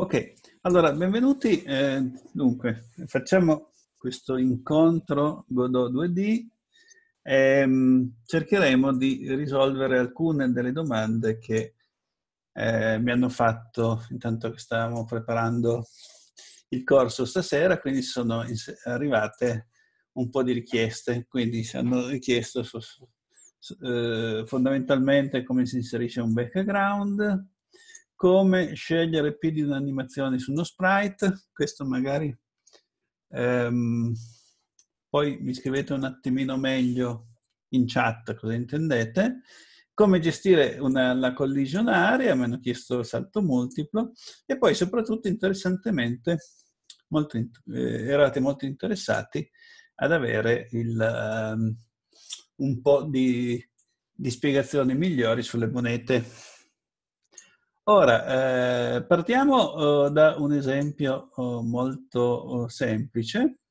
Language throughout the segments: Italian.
Ok, allora benvenuti. Eh, dunque, facciamo questo incontro Godot 2D. Ehm, cercheremo di risolvere alcune delle domande che eh, mi hanno fatto intanto che stavamo preparando il corso stasera, quindi sono arrivate un po' di richieste, quindi ci hanno richiesto su, su, eh, fondamentalmente come si inserisce un background, come scegliere più di un'animazione su uno sprite, questo magari ehm, poi mi scrivete un attimino meglio in chat cosa intendete, come gestire una, la collision area, mi hanno chiesto il salto multiplo e poi soprattutto interessantemente molto, eh, eravate molto interessati ad avere il, um, un po' di, di spiegazioni migliori sulle monete Ora, eh, partiamo eh, da un esempio oh, molto oh, semplice.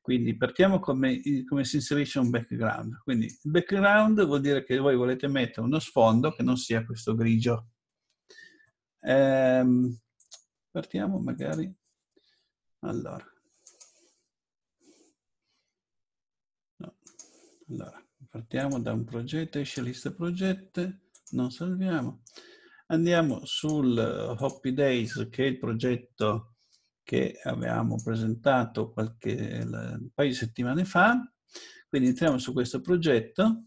Quindi partiamo come, eh, come si inserisce un background. Quindi il background vuol dire che voi volete mettere uno sfondo che non sia questo grigio. Eh, partiamo magari... Allora. No. allora. partiamo da un progetto, esce lista progetti, non salviamo. Andiamo sul eh, Hoppy Days, che è il progetto che avevamo presentato qualche, un paio di settimane fa. Quindi entriamo su questo progetto.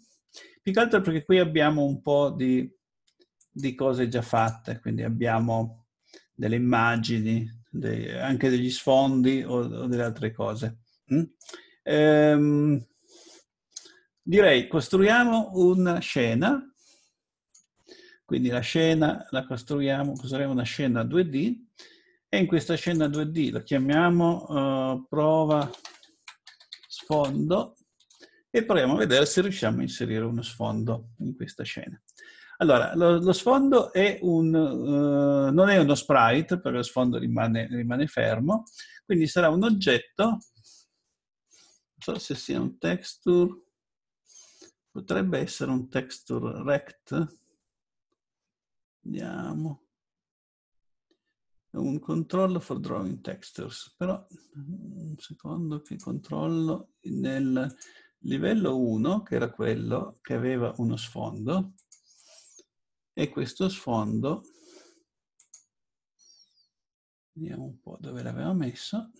Più che altro perché qui abbiamo un po' di, di cose già fatte, quindi abbiamo delle immagini, dei, anche degli sfondi o, o delle altre cose. Mm? Ehm, direi costruiamo una scena quindi la scena la costruiamo, costruiamo una scena 2D e in questa scena 2D la chiamiamo uh, prova sfondo e proviamo a vedere se riusciamo a inserire uno sfondo in questa scena. Allora, lo, lo sfondo è un, uh, non è uno sprite, perché lo sfondo rimane, rimane fermo, quindi sarà un oggetto, non so se sia un texture, potrebbe essere un texture rect, Vediamo. Un controllo for drawing textures, però un mm, secondo che controllo nel livello 1, che era quello che aveva uno sfondo, e questo sfondo, vediamo un po' dove l'aveva messo,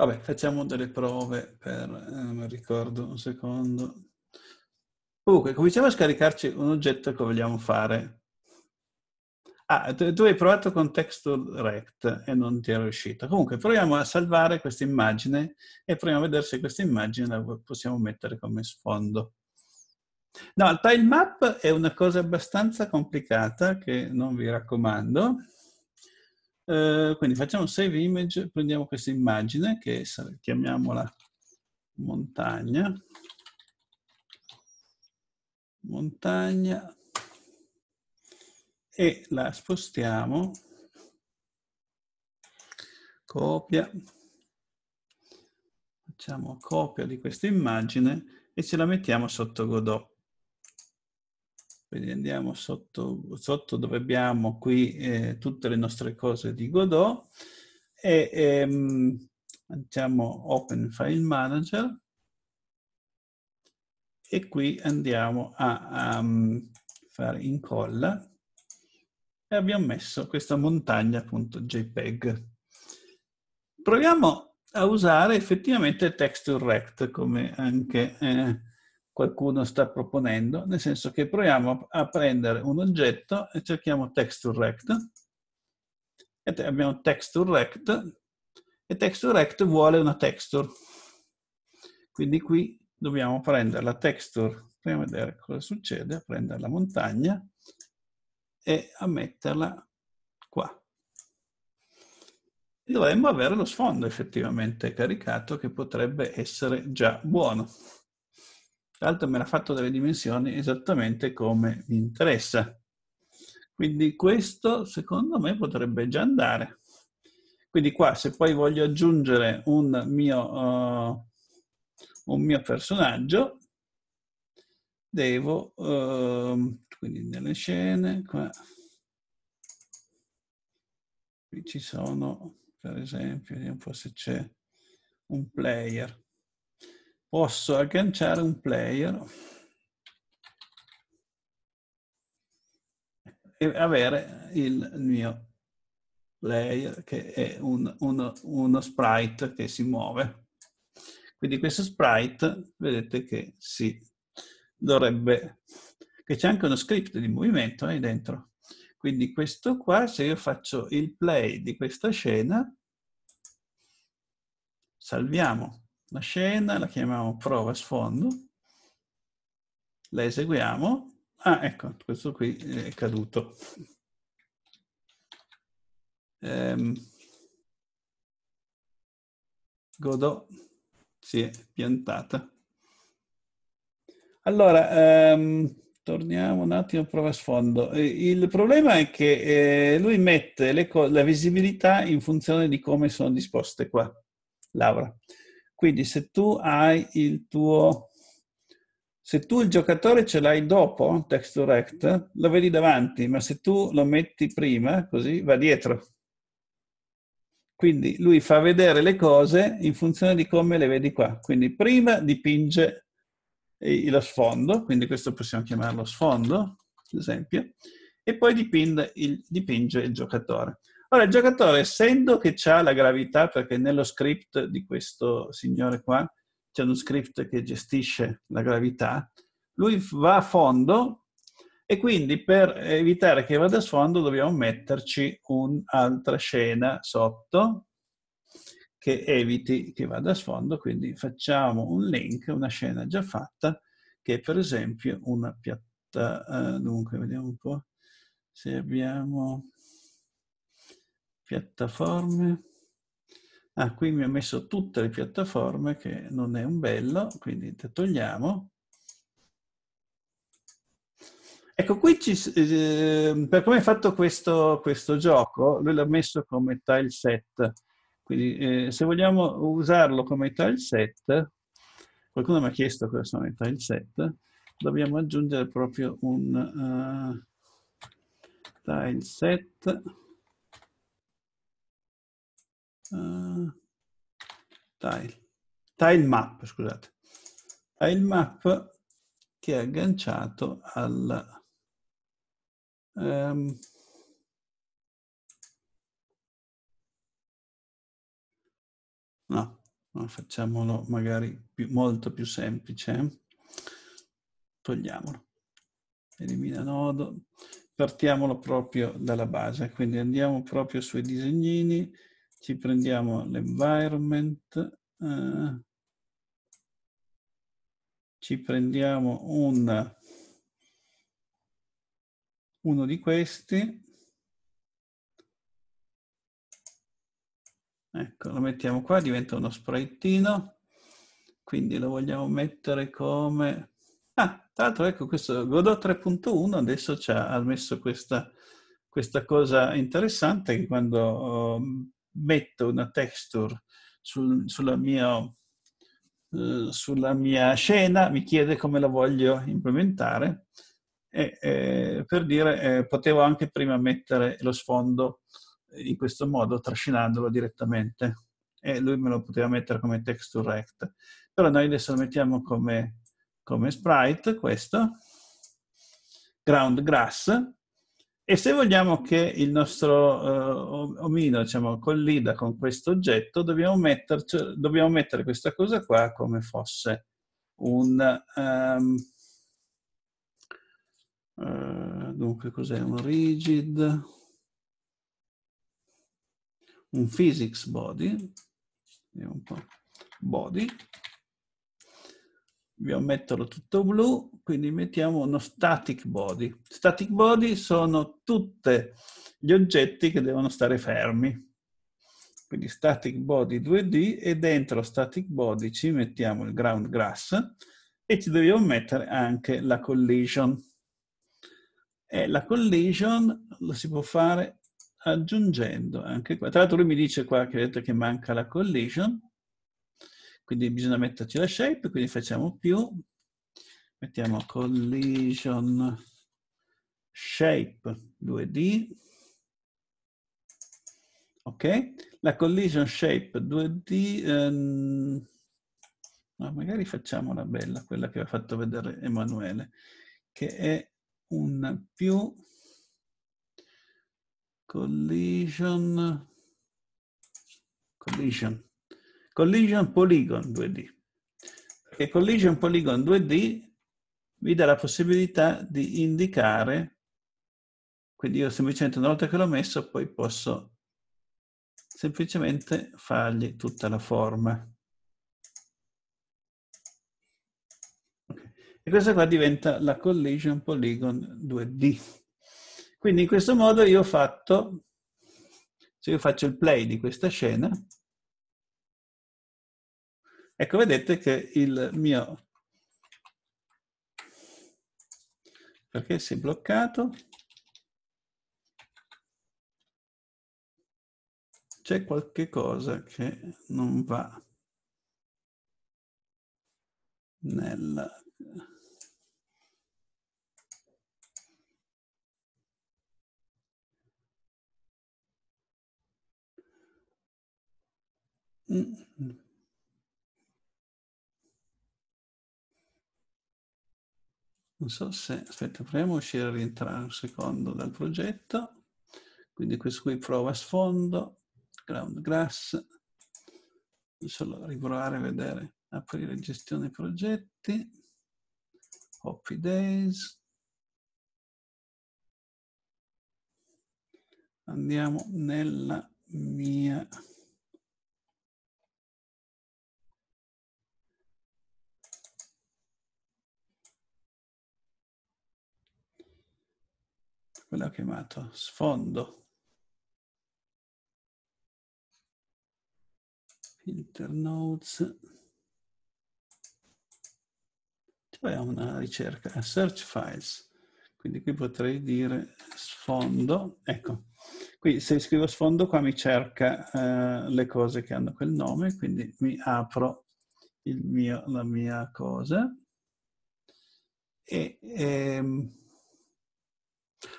Vabbè, facciamo delle prove per... Eh, non ricordo un secondo. Comunque, cominciamo a scaricarci un oggetto che vogliamo fare. Ah, tu, tu hai provato con Texture Rect e non ti è riuscito. Comunque, proviamo a salvare questa immagine e proviamo a vedere se questa immagine la possiamo mettere come sfondo. No, il tilemap è una cosa abbastanza complicata che non vi raccomando. Eh, quindi facciamo save image, prendiamo questa immagine che chiamiamola montagna. Montagna e la spostiamo. Copia. Facciamo copia di questa immagine e ce la mettiamo sotto Godot. Quindi andiamo sotto, sotto dove abbiamo qui eh, tutte le nostre cose di Godot e ehm, diciamo Open File Manager e qui andiamo a, a mm, fare incolla e abbiamo messo questa montagna.jpg. Proviamo a usare effettivamente Texture to rect come anche eh, qualcuno sta proponendo, nel senso che proviamo a prendere un oggetto e cerchiamo text-to-rect, e abbiamo text rect e text rect vuole una texture. Quindi qui dobbiamo prendere la texture, prima a vedere cosa succede, prendere la montagna e a metterla qua. E dovremmo avere lo sfondo effettivamente caricato che potrebbe essere già buono. Tra l'altro me l'ha fatto delle dimensioni esattamente come mi interessa. Quindi questo secondo me potrebbe già andare. Quindi qua se poi voglio aggiungere un mio, uh, un mio personaggio, devo, uh, quindi nelle scene, qua, qui ci sono, per esempio, vediamo un po' se c'è un player posso agganciare un player e avere il mio player che è un, un, uno sprite che si muove. Quindi questo sprite vedete che si dovrebbe, che c'è anche uno script di movimento lì eh, dentro. Quindi questo qua, se io faccio il play di questa scena, salviamo la scena, la chiamiamo prova sfondo, la eseguiamo. Ah, ecco, questo qui è caduto. Um, Godot si è piantata. Allora, um, torniamo un attimo a prova sfondo. Il problema è che eh, lui mette la visibilità in funzione di come sono disposte qua. Laura. Quindi se tu hai il tuo... Se tu il giocatore ce l'hai dopo, texture act, lo vedi davanti, ma se tu lo metti prima, così, va dietro. Quindi lui fa vedere le cose in funzione di come le vedi qua. Quindi prima dipinge lo sfondo, quindi questo possiamo chiamarlo sfondo, ad esempio, e poi dipinge il, dipinge il giocatore. Ora, il giocatore, essendo che ha la gravità, perché nello script di questo signore qua c'è uno script che gestisce la gravità, lui va a fondo e quindi per evitare che vada a sfondo dobbiamo metterci un'altra scena sotto che eviti che vada a sfondo, quindi facciamo un link, una scena già fatta, che è per esempio una piatta, eh, dunque vediamo un po' se abbiamo piattaforme. Ah, qui mi ha messo tutte le piattaforme, che non è un bello, quindi te togliamo. Ecco, qui ci, eh, per come è fatto questo, questo gioco, lui l'ha messo come tile set. Quindi eh, se vogliamo usarlo come tile set, qualcuno mi ha chiesto cosa sono i tile set, dobbiamo aggiungere proprio un uh, tile set eh, tile, tile map, scusate, tile map che è agganciato al... Um, no, no, facciamolo magari più, molto più semplice. Togliamolo. Elimina nodo. Partiamolo proprio dalla base, quindi andiamo proprio sui disegnini ci prendiamo l'environment, eh, ci prendiamo un, uno di questi, ecco lo mettiamo qua, diventa uno spritettino, quindi lo vogliamo mettere come... Ah, tra l'altro ecco questo Godot 3.1 adesso ci ha messo questa, questa cosa interessante che quando... Um, metto una texture sul, sulla, mia, uh, sulla, mia, scena, mi chiede come la voglio implementare e eh, per dire eh, potevo anche prima mettere lo sfondo in questo modo trascinandolo direttamente e lui me lo poteva mettere come texture rect però noi adesso lo mettiamo come, come sprite questo ground grass e se vogliamo che il nostro uh, omino diciamo, collida con questo oggetto, dobbiamo, dobbiamo mettere questa cosa qua come fosse un... Um, uh, dunque, cos'è? Un rigid... Un physics body. Vediamo un po'. Body dobbiamo metterlo tutto blu, quindi mettiamo uno static body. Static body sono tutti gli oggetti che devono stare fermi. Quindi static body 2D e dentro static body ci mettiamo il ground grass e ci dobbiamo mettere anche la collision. E la collision lo si può fare aggiungendo anche qua. Tra l'altro lui mi dice qua che, che manca la collision quindi bisogna metterci la shape, quindi facciamo più, mettiamo collision shape 2D, ok? La collision shape 2D, ehm, no, magari facciamola bella, quella che ha fatto vedere Emanuele, che è un più collision collision collision polygon 2D. Perché collision polygon 2D vi dà la possibilità di indicare, quindi io semplicemente una volta che l'ho messo poi posso semplicemente fargli tutta la forma. E questa qua diventa la collision polygon 2D. Quindi in questo modo io ho fatto, se io faccio il play di questa scena, Ecco, vedete che il mio... Perché si è bloccato? C'è qualche cosa che non va nella Mm. non so se, aspetta, proviamo a uscire a rientrare un secondo dal progetto. Quindi questo qui prova sfondo, ground grass, solo riprovare a vedere, aprire gestione progetti, Hoppy Days. Andiamo nella mia quello ho chiamato sfondo. Filter notes. Poi ho una ricerca, eh, search files. Quindi qui potrei dire sfondo. Ecco, qui se scrivo sfondo qua mi cerca eh, le cose che hanno quel nome, quindi mi apro mio, la mia cosa. E, ehm,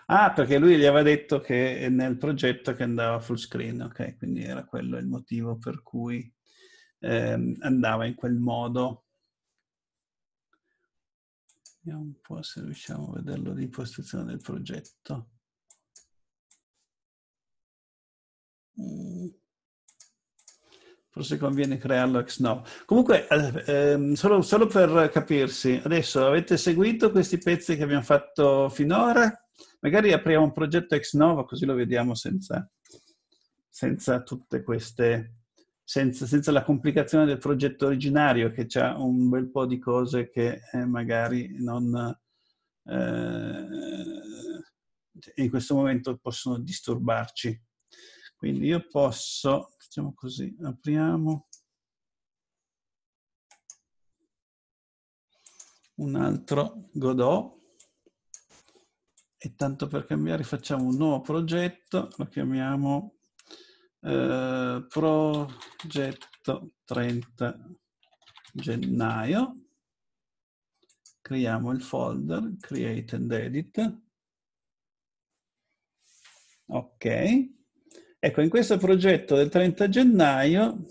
Ah, perché lui gli aveva detto che è nel progetto che andava full screen, ok, quindi era quello il motivo per cui ehm, andava in quel modo. Vediamo un po' se riusciamo a vederlo l'impostazione del progetto. Mm. Forse conviene crearlo ex no. Comunque, eh, ehm, solo, solo per capirsi, adesso avete seguito questi pezzi che abbiamo fatto finora? Magari apriamo un progetto ex novo così lo vediamo senza, senza tutte queste... Senza, senza, la complicazione del progetto originario che ha un bel po' di cose che eh, magari non... Eh, in questo momento possono disturbarci. Quindi io posso, facciamo così, apriamo un altro Godot e tanto per cambiare facciamo un nuovo progetto, lo chiamiamo eh, progetto 30 gennaio, creiamo il folder create and edit, ok, ecco in questo progetto del 30 gennaio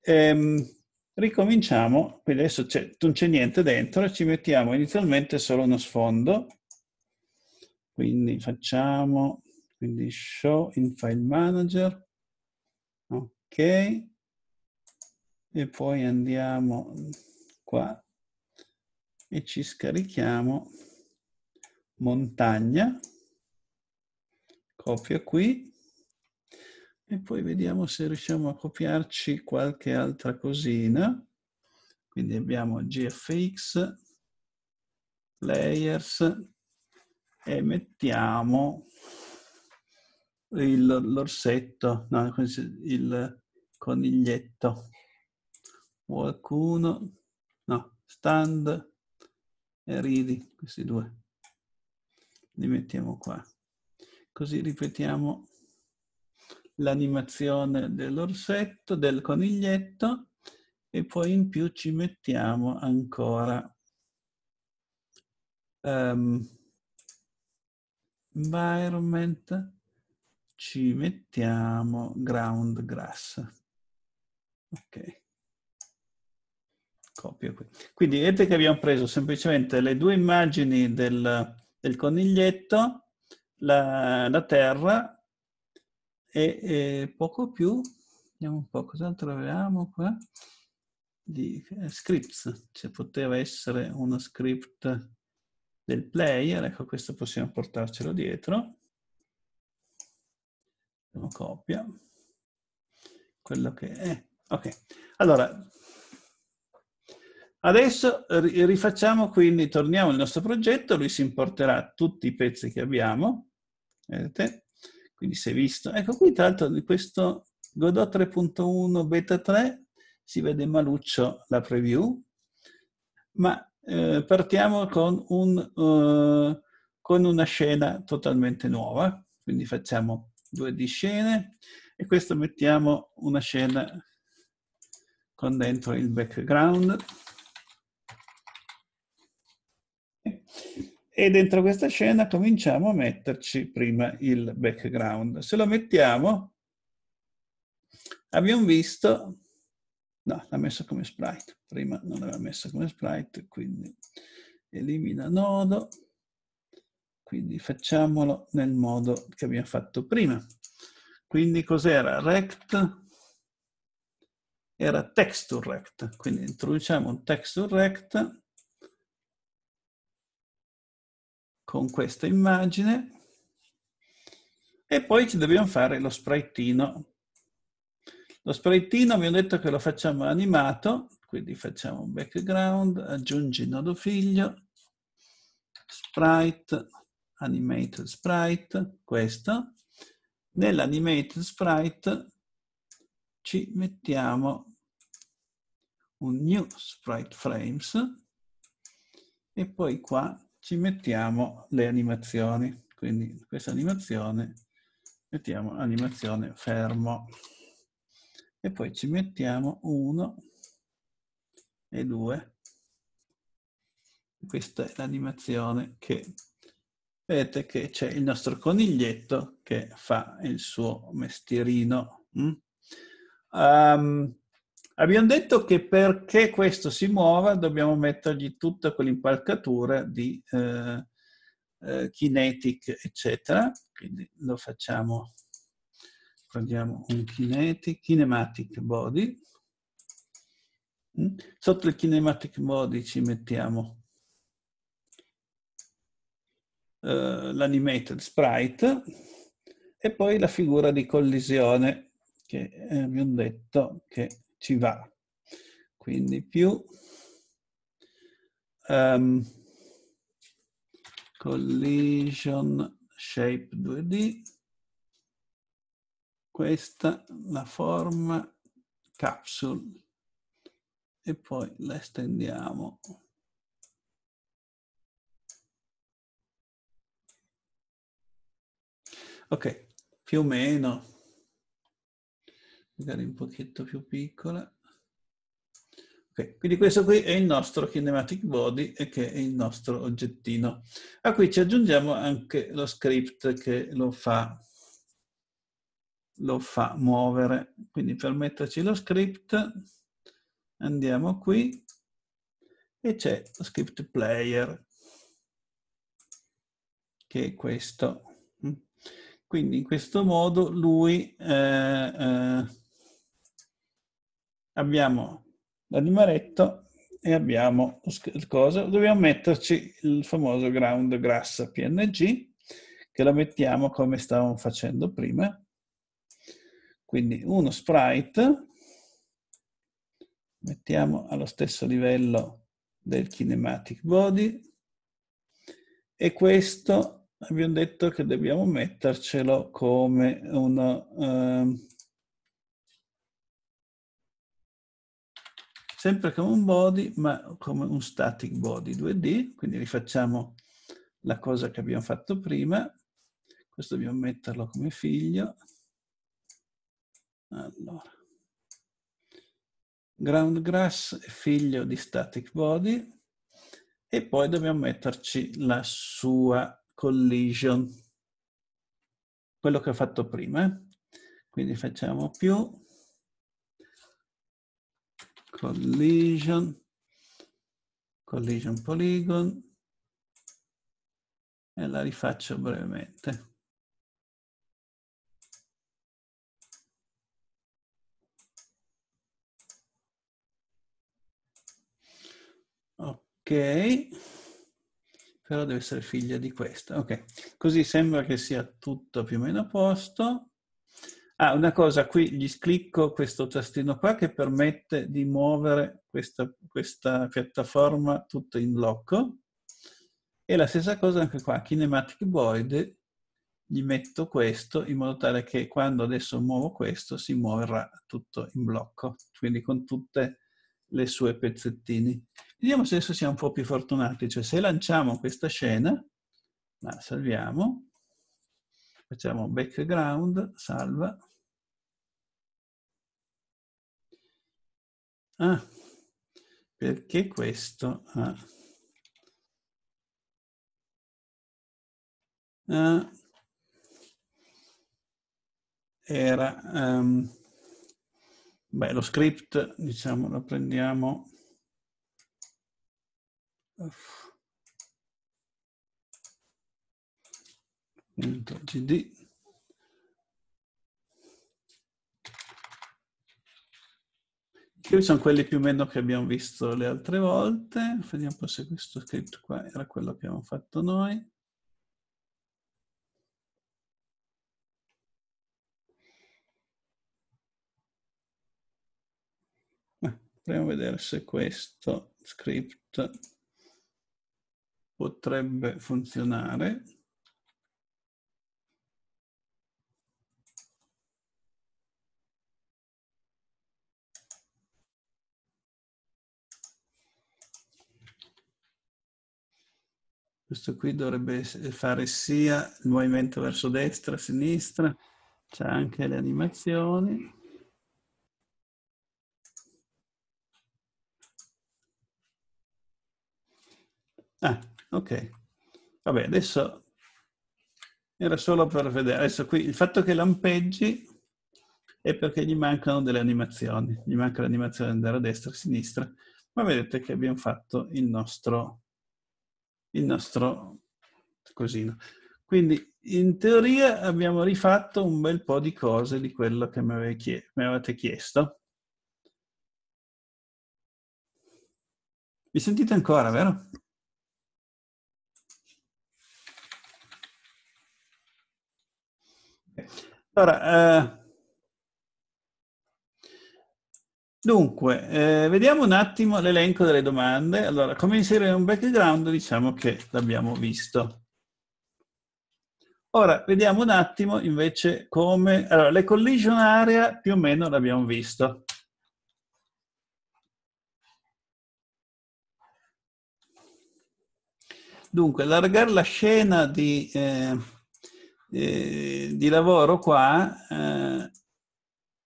ehm, ricominciamo, quindi adesso non c'è niente dentro, ci mettiamo inizialmente solo uno sfondo, quindi facciamo quindi show in file manager. Ok. E poi andiamo qua e ci scarichiamo montagna. Copia qui. E poi vediamo se riusciamo a copiarci qualche altra cosina. Quindi abbiamo GFX, Layers, e mettiamo il, l'orsetto, no, il coniglietto. Qualcuno, no, stand e ridi, questi due. Li mettiamo qua. Così ripetiamo l'animazione dell'orsetto, del coniglietto e poi in più ci mettiamo ancora um, environment, ci mettiamo ground grass. Ok. Copio qui. Quindi vedete che abbiamo preso semplicemente le due immagini del, del coniglietto, la, la terra e, e, poco più, vediamo un po' cos'altro avevamo qua, di eh, scripts, se poteva essere uno script del player, ecco questo possiamo portarcelo dietro, una copia, quello che è, ok. Allora, adesso rifacciamo quindi, torniamo al nostro progetto, lui si importerà tutti i pezzi che abbiamo, vedete? Quindi si è visto, ecco qui tra l'altro di questo Godot 3.1 beta 3 si vede maluccio la preview, ma eh, partiamo con, un, eh, con, una scena totalmente nuova, quindi facciamo due di scene e questo mettiamo una scena con dentro il background. E dentro questa scena cominciamo a metterci prima il background. Se lo mettiamo, abbiamo visto No, l'ha messa come sprite. Prima non l'aveva messa come sprite, quindi elimina nodo. Quindi facciamolo nel modo che abbiamo fatto prima. Quindi cos'era? Rect era texture rect. Quindi introduciamo un texture rect con questa immagine e poi ci dobbiamo fare lo spriteino lo vi ho detto che lo facciamo animato, quindi facciamo un background, aggiungi nodo figlio, sprite, animated sprite, questo. Nell'animated sprite ci mettiamo un new sprite frames e poi qua ci mettiamo le animazioni. Quindi questa animazione mettiamo animazione fermo e poi ci mettiamo 1 e 2. Questa è l'animazione che vedete che c'è il nostro coniglietto che fa il suo mestierino. Mm? Um, abbiamo detto che perché questo si muova dobbiamo mettergli tutta quell'impalcatura di eh, eh, kinetic, eccetera. Quindi lo facciamo prendiamo un kinetic, kinematic body, mm. sotto il kinematic body ci mettiamo eh, l'animated sprite e poi la figura di collisione che abbiamo eh, detto che ci va. Quindi più um, collision shape 2D questa la forma capsule e poi la estendiamo ok più o meno magari un pochetto più piccola Okay. Quindi questo qui è il nostro kinematic body e che è il nostro oggettino. A ah, cui ci aggiungiamo anche lo script che lo fa lo fa muovere. Quindi per metterci lo script andiamo qui e c'è lo script player che è questo. Quindi in questo modo lui eh, eh, abbiamo l'animaletto e abbiamo cosa? Dobbiamo metterci il famoso ground grass png che la mettiamo come stavamo facendo prima quindi uno sprite, mettiamo allo stesso livello del kinematic body e questo abbiamo detto che dobbiamo mettercelo come uno, eh, sempre come un body ma come un static body 2D, quindi rifacciamo la cosa che abbiamo fatto prima, questo dobbiamo metterlo come figlio, allora. Groundgrass è figlio di static body e poi dobbiamo metterci la sua collision, quello che ho fatto prima. Eh? Quindi facciamo più collision, collision polygon e la rifaccio brevemente. Ok, però deve essere figlia di questa. Ok, così sembra che sia tutto più o meno a posto. Ah, una cosa, qui gli clicco questo tastino qua che permette di muovere questa, questa piattaforma tutto in blocco. E la stessa cosa anche qua, Kinematic Void, gli metto questo in modo tale che quando adesso muovo questo si muoverà tutto in blocco, quindi con tutte le sue pezzettini. Vediamo se adesso siamo un po' più fortunati, cioè se lanciamo questa scena, la salviamo, facciamo background, salva. Ah, perché questo ha... Ah. ah, era... Um, Beh, lo script, diciamo, lo prendiamo. .gd Qui sono quelli più o meno che abbiamo visto le altre volte. Vediamo un po' se questo script qua era quello che abbiamo fatto noi. proviamo a vedere se questo script potrebbe funzionare. Questo qui dovrebbe fare sia il movimento verso destra, e sinistra, c'è anche le animazioni. Ah, ok. Vabbè, adesso era solo per vedere. Adesso qui il fatto che lampeggi è perché gli mancano delle animazioni. Gli manca l'animazione andare a destra e a sinistra. Ma vedete che abbiamo fatto il nostro, il nostro cosino. Quindi in teoria abbiamo rifatto un bel po' di cose di quello che mi avevate chiesto. Mi sentite ancora, vero? Allora, eh, dunque, eh, vediamo un attimo l'elenco delle domande. Allora, come inserire un background, diciamo che l'abbiamo visto. Ora, vediamo un attimo invece come... Allora, le collision area più o meno l'abbiamo visto. Dunque, allargare la scena di... Eh, eh, di lavoro qua, eh,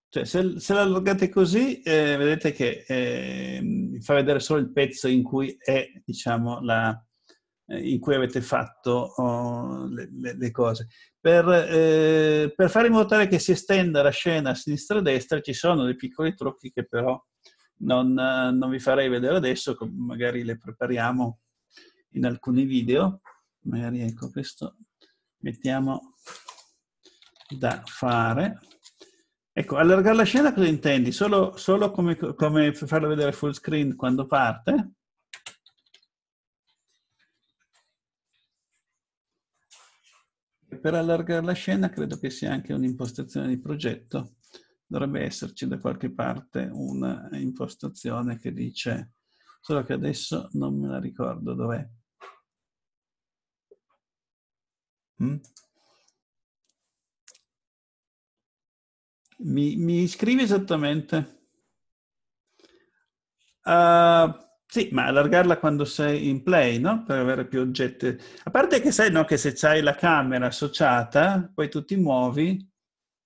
cioè se, se l'allargate così, eh, vedete che ehm, vi fa vedere solo il pezzo in cui è, diciamo, la, eh, in cui avete fatto oh, le, le, le, cose. Per, eh, per, fare in modo tale che si estenda la scena a sinistra e a destra ci sono dei piccoli trucchi che però non, non, vi farei vedere adesso, magari le prepariamo in alcuni video. Magari ecco questo, mettiamo da fare. Ecco, allargare la scena cosa intendi? Solo, solo come, come farla vedere full screen quando parte? per allargare la scena credo che sia anche un'impostazione di progetto. Dovrebbe esserci da qualche parte un'impostazione che dice, solo che adesso non me la ricordo dov'è. Mm? Mi, mi scrivi esattamente? Uh, sì, ma allargarla quando sei in play, no? Per avere più oggetti. A parte che sai, no, che se c'hai la camera associata, poi tu ti muovi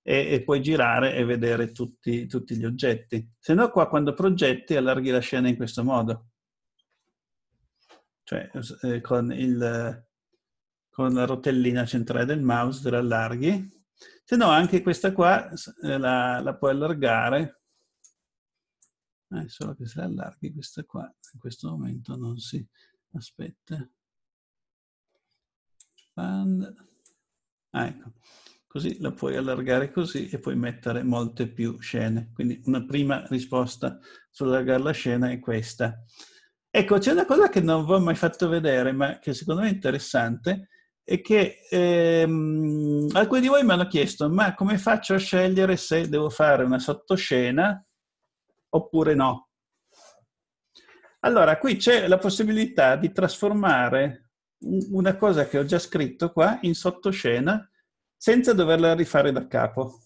e, e puoi girare e vedere tutti, tutti gli oggetti. Se no qua, quando progetti, allarghi la scena in questo modo. Cioè, eh, con, il, con la rotellina centrale del mouse te la allarghi se no, anche questa qua eh, la, la puoi allargare. Eh, solo che se la allarghi questa qua, in questo momento non si aspetta. Expand. Ah, ecco. Così la puoi allargare così e puoi mettere molte più scene. Quindi una prima risposta sull'allargare la scena è questa. Ecco, c'è una cosa che non vi ho mai fatto vedere, ma che secondo me è interessante, e che ehm, alcuni di voi mi hanno chiesto ma come faccio a scegliere se devo fare una sottoscena oppure no? Allora, qui c'è la possibilità di trasformare una cosa che ho già scritto qua in sottoscena senza doverla rifare da capo.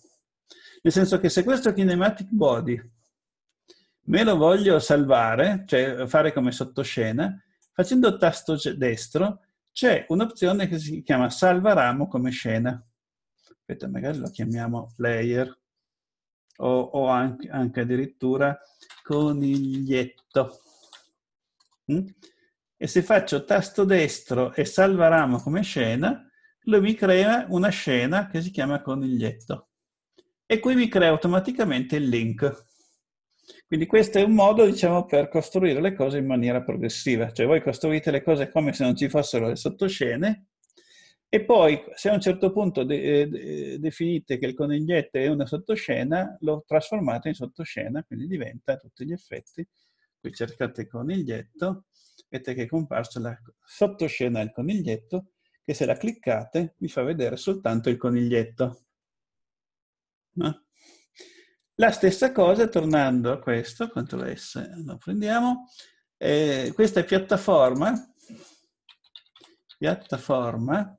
Nel senso che se questo kinematic body me lo voglio salvare, cioè fare come sottoscena, facendo tasto destro c'è un'opzione che si chiama salva ramo come scena. Aspetta, magari lo chiamiamo player o, o anche, anche, addirittura coniglietto. Mm? E se faccio tasto destro e salva ramo come scena, lui mi crea una scena che si chiama coniglietto. E qui mi crea automaticamente il link. Quindi questo è un modo, diciamo, per costruire le cose in maniera progressiva, cioè voi costruite le cose come se non ci fossero le sottoscene e poi se a un certo punto de- eh, de- eh, definite che il coniglietto è una sottoscena, lo trasformate in sottoscena, quindi diventa a tutti gli effetti, qui cercate il coniglietto, vedete che è comparsa la sottoscena del coniglietto, che se la cliccate vi fa vedere soltanto il coniglietto. No? La stessa cosa, tornando a questo, Ctrl S lo prendiamo, eh, questa è piattaforma, piattaforma,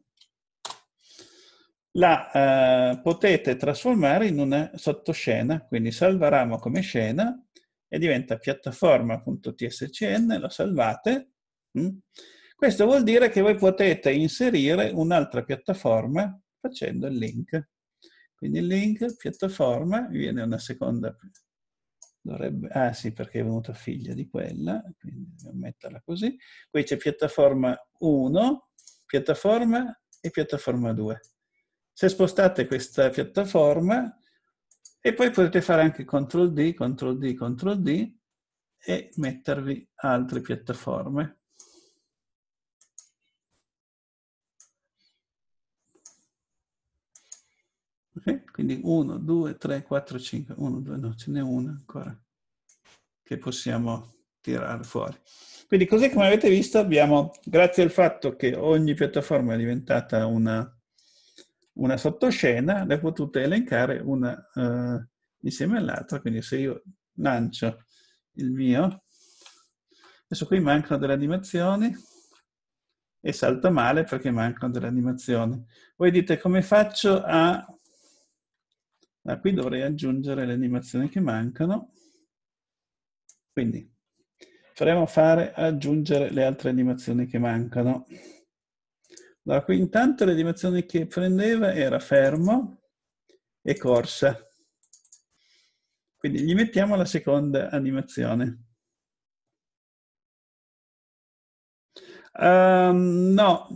la eh, potete trasformare in una sottoscena, quindi salva ramo come scena e diventa piattaforma.tscn, lo salvate. Mm. Questo vuol dire che voi potete inserire un'altra piattaforma facendo il link. Quindi il link, piattaforma, mi viene una seconda... Dovrebbe, ah sì, perché è venuta figlia di quella, quindi dobbiamo metterla così. Qui c'è piattaforma 1, piattaforma e piattaforma 2. Se spostate questa piattaforma, e poi potete fare anche CTRL D, CTRL D, CTRL D e mettervi altre piattaforme. Okay? Quindi 1, 2, 3, 4, 5, 1, 2, no, ce n'è una ancora che possiamo tirare fuori. Quindi così come avete visto abbiamo, grazie al fatto che ogni piattaforma è diventata una, una sottoscena, le potute elencare una eh, insieme all'altra, quindi se io lancio il mio, adesso qui mancano delle animazioni e salta male perché mancano delle animazioni. Voi dite come faccio a da ah, qui dovrei aggiungere le animazioni che mancano. Quindi faremo fare aggiungere le altre animazioni che mancano. Allora, qui intanto le animazioni che prendeva era fermo e corsa. Quindi gli mettiamo la seconda animazione. Um, no,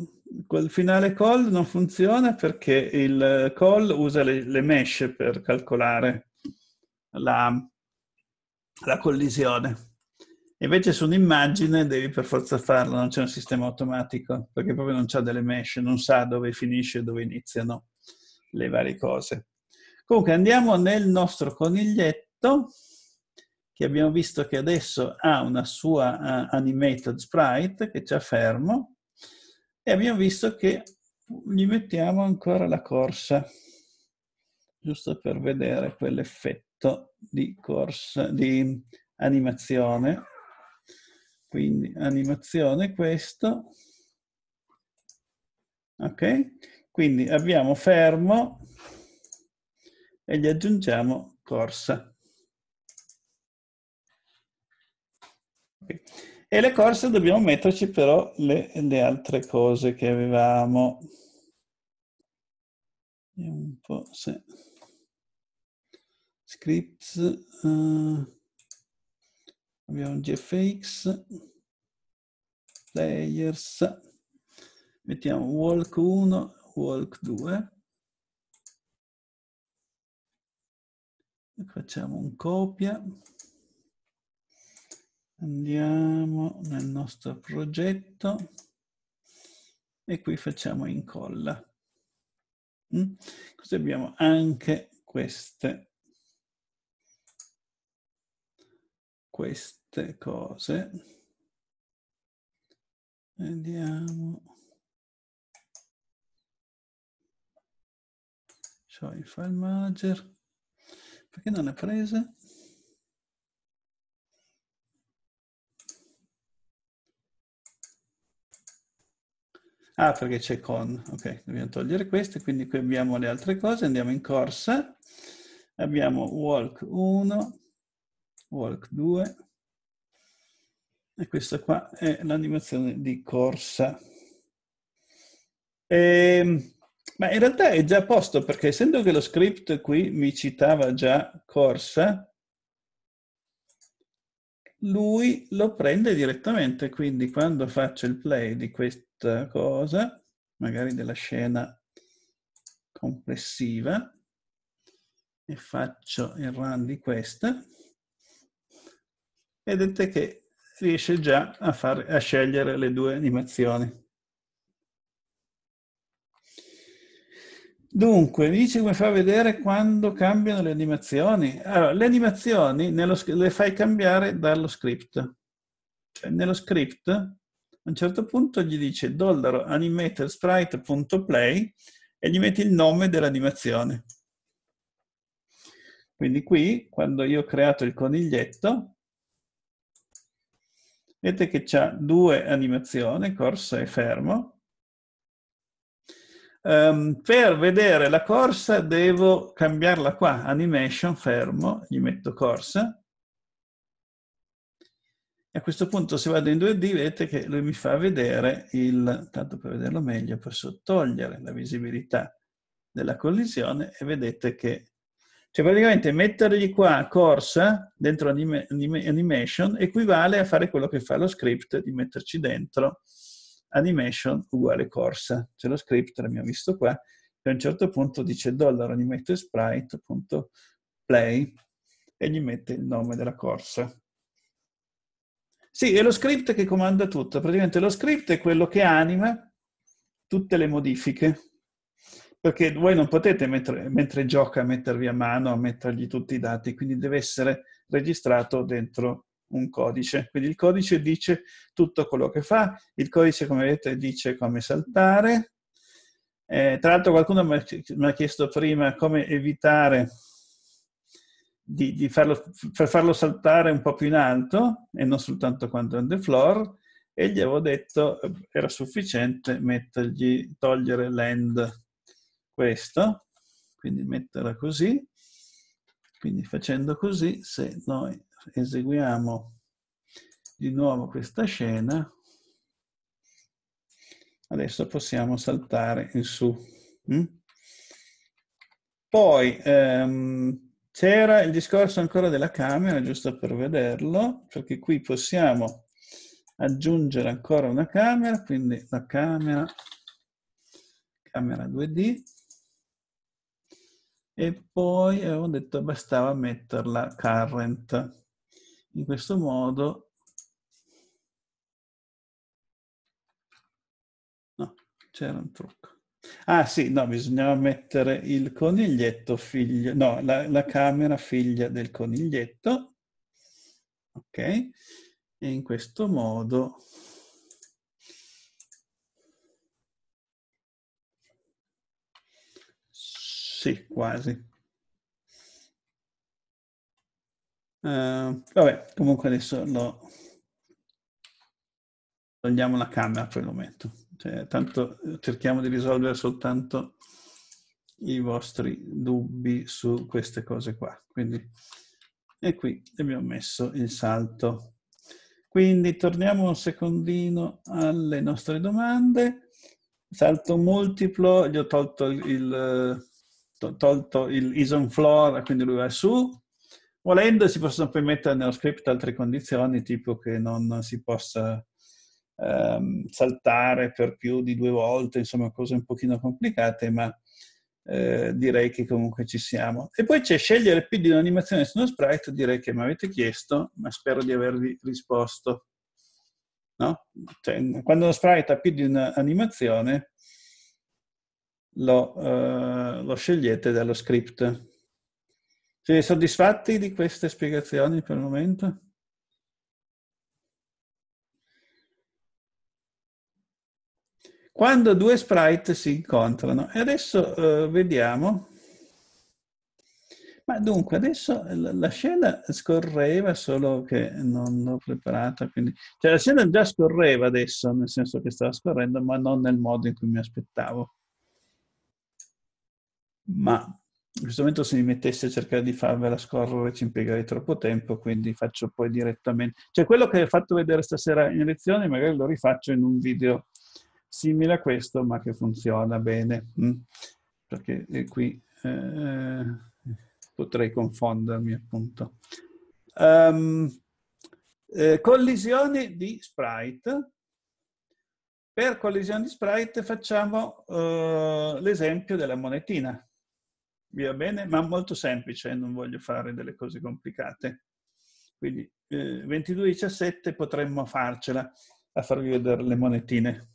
quel finale call non funziona perché il eh, call usa le, le mesh per calcolare la, la collisione. Invece su un'immagine devi per forza farlo, non c'è un sistema automatico, perché proprio non c'è delle mesh, non sa dove finisce e dove iniziano le varie cose. Comunque andiamo nel nostro coniglietto, che abbiamo visto che adesso ha una sua uh, animated sprite che ci ha fermo, e abbiamo visto che gli mettiamo ancora la corsa, giusto per vedere quell'effetto di, corsa, di animazione. Quindi animazione questo. Ok? Quindi abbiamo fermo e gli aggiungiamo corsa. Okay. E le corse dobbiamo metterci però le, le altre cose che avevamo. Vediamo un po' se... Scripts. Uh, abbiamo GFX. Players. Mettiamo walk 1, walk 2. Facciamo un copia. Andiamo nel nostro progetto e qui facciamo incolla. Mm? Così abbiamo anche queste, queste cose. Vediamo. Show il file manager. Perché non è presa? Ah, perché c'è con. Ok, dobbiamo togliere queste, quindi qui abbiamo le altre cose, andiamo in corsa. Abbiamo walk 1, walk 2 e questa qua è l'animazione di corsa. E, ehm, ma in realtà è già a posto perché essendo che lo script qui mi citava già corsa, lui lo prende direttamente, quindi quando faccio il play di questo cosa, magari della scena complessiva, e faccio il run di questa, vedete che riesce già a, far, a scegliere le due animazioni. Dunque, mi dici come fa a vedere quando cambiano le animazioni? Allora, le animazioni nello, le fai cambiare dallo script. Cioè, nello script a un certo punto gli dice dollaro animatorSprite.play e gli mette il nome dell'animazione. Quindi qui, quando io ho creato il coniglietto, vedete che c'ha due animazioni, corsa e fermo. Um, per vedere la corsa devo cambiarla qua, animation, fermo, gli metto corsa, a questo punto se vado in 2D vedete che lui mi fa vedere il, tanto per vederlo meglio, posso togliere la visibilità della collisione e vedete che, cioè praticamente mettergli qua corsa dentro anima, animation equivale a fare quello che fa lo script di metterci dentro animation uguale corsa. C'è cioè, lo script, l'abbiamo visto qua, che a un certo punto dice dollaro e gli mette il nome della corsa. Sì, è lo script che comanda tutto. Praticamente lo script è quello che anima tutte le modifiche. Perché voi non potete, mentre, mentre gioca, mettervi a mano, mettergli tutti i dati, quindi deve essere registrato dentro un codice. Quindi il codice dice tutto quello che fa, il codice, come vedete, dice come saltare. Eh, tra l'altro qualcuno mi ha chiesto prima come evitare di, di farlo, per farlo saltare un po' più in alto e non soltanto quando è on the floor e gli avevo detto era sufficiente mettergli, togliere l'end questo, quindi metterla così, quindi facendo così se noi eseguiamo di nuovo questa scena adesso possiamo saltare in su. Mm? Poi ehm, c'era il discorso ancora della camera, giusto per vederlo, perché qui possiamo aggiungere ancora una camera, quindi la camera, camera 2D, e poi avevo detto bastava metterla current. In questo modo, no, c'era un trucco. Ah sì, no, bisognava mettere il coniglietto figlio, no, la, la camera figlia del coniglietto. Ok? E in questo modo Sì, quasi. Uh, vabbè, comunque adesso lo... Togliamo la camera, poi lo metto. Cioè, tanto eh, cerchiamo di risolvere soltanto i vostri dubbi su queste cose qua. Quindi, e qui abbiamo messo il salto. Quindi torniamo un secondino alle nostre domande. Salto multiplo, gli ho tolto il, tolto il ison floor, quindi lui va su. Volendo si possono poi mettere nello script altre condizioni, tipo che non si possa ehm, saltare per più di due volte, insomma cose un pochino complicate, ma eh, direi che comunque ci siamo. E poi c'è scegliere più di un'animazione su uno sprite, direi che mi avete chiesto, ma spero di avervi risposto. No? Cioè, quando uno sprite ha più di un'animazione, lo, eh, lo scegliete dallo script. Siete soddisfatti di queste spiegazioni per il momento? Quando due sprite si incontrano. E adesso eh, vediamo. Ma dunque, adesso la scena scorreva, solo che non l'ho preparata, quindi... Cioè, la scena già scorreva adesso, nel senso che stava scorrendo, ma non nel modo in cui mi aspettavo. Ma in questo momento se mi mettesse a cercare di farvela scorrere ci impiegherei troppo tempo, quindi faccio poi direttamente... Cioè, quello che ho fatto vedere stasera in lezione magari lo rifaccio in un video simile a questo, ma che funziona bene, mm? perché eh, qui eh, potrei confondermi appunto. Um, eh, collisioni di sprite. Per collisioni di sprite facciamo eh, l'esempio della monetina. Via bene? Ma molto semplice, non voglio fare delle cose complicate. Quindi eh, 22-17 potremmo farcela a farvi vedere le monetine.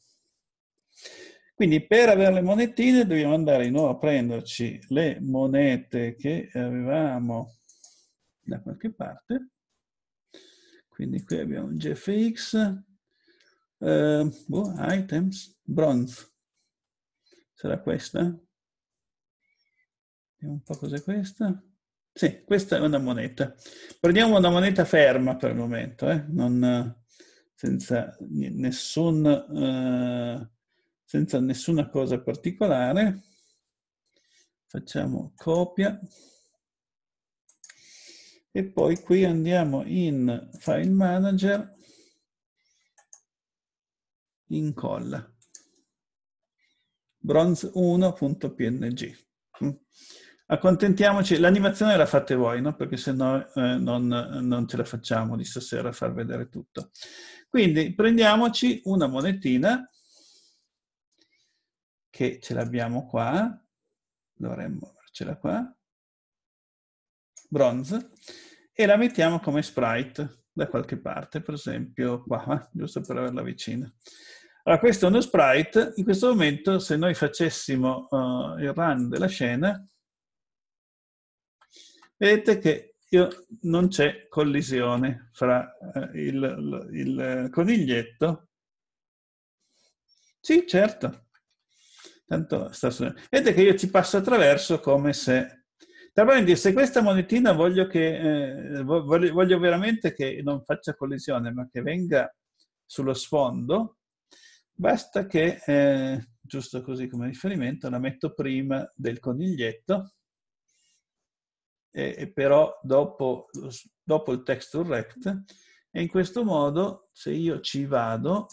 Quindi per avere le monetine dobbiamo andare di nuovo a prenderci le monete che avevamo da qualche parte. Quindi qui abbiamo GFX, uh, ehm, boh, items, bronze. Sarà questa? Vediamo un po' cos'è questa. Sì, questa è una moneta. Prendiamo una moneta ferma per il momento, eh? non, senza nessun... Uh, senza nessuna cosa particolare. Facciamo copia. E poi qui andiamo in File Manager, incolla. Bronze1.png. Mm. Accontentiamoci, l'animazione la fate voi, no? perché se no eh, non, non ce la facciamo di stasera a far vedere tutto. Quindi prendiamoci una monetina che ce l'abbiamo qua, dovremmo avercela qua, bronze, e la mettiamo come sprite da qualche parte, per esempio qua, giusto per averla vicina. Allora, questo è uno sprite. In questo momento, se noi facessimo uh, il run della scena, vedete che io, non c'è collisione fra uh, il, il, il coniglietto. Sì, certo, Tanto sta Vedete che io ci passo attraverso come se... Tra parentesi, se questa monetina voglio, che, eh, voglio, voglio veramente che non faccia collisione, ma che venga sullo sfondo, basta che, eh, giusto così come riferimento, la metto prima del coniglietto, e, e però dopo, dopo il texture rect, e in questo modo, se io ci vado,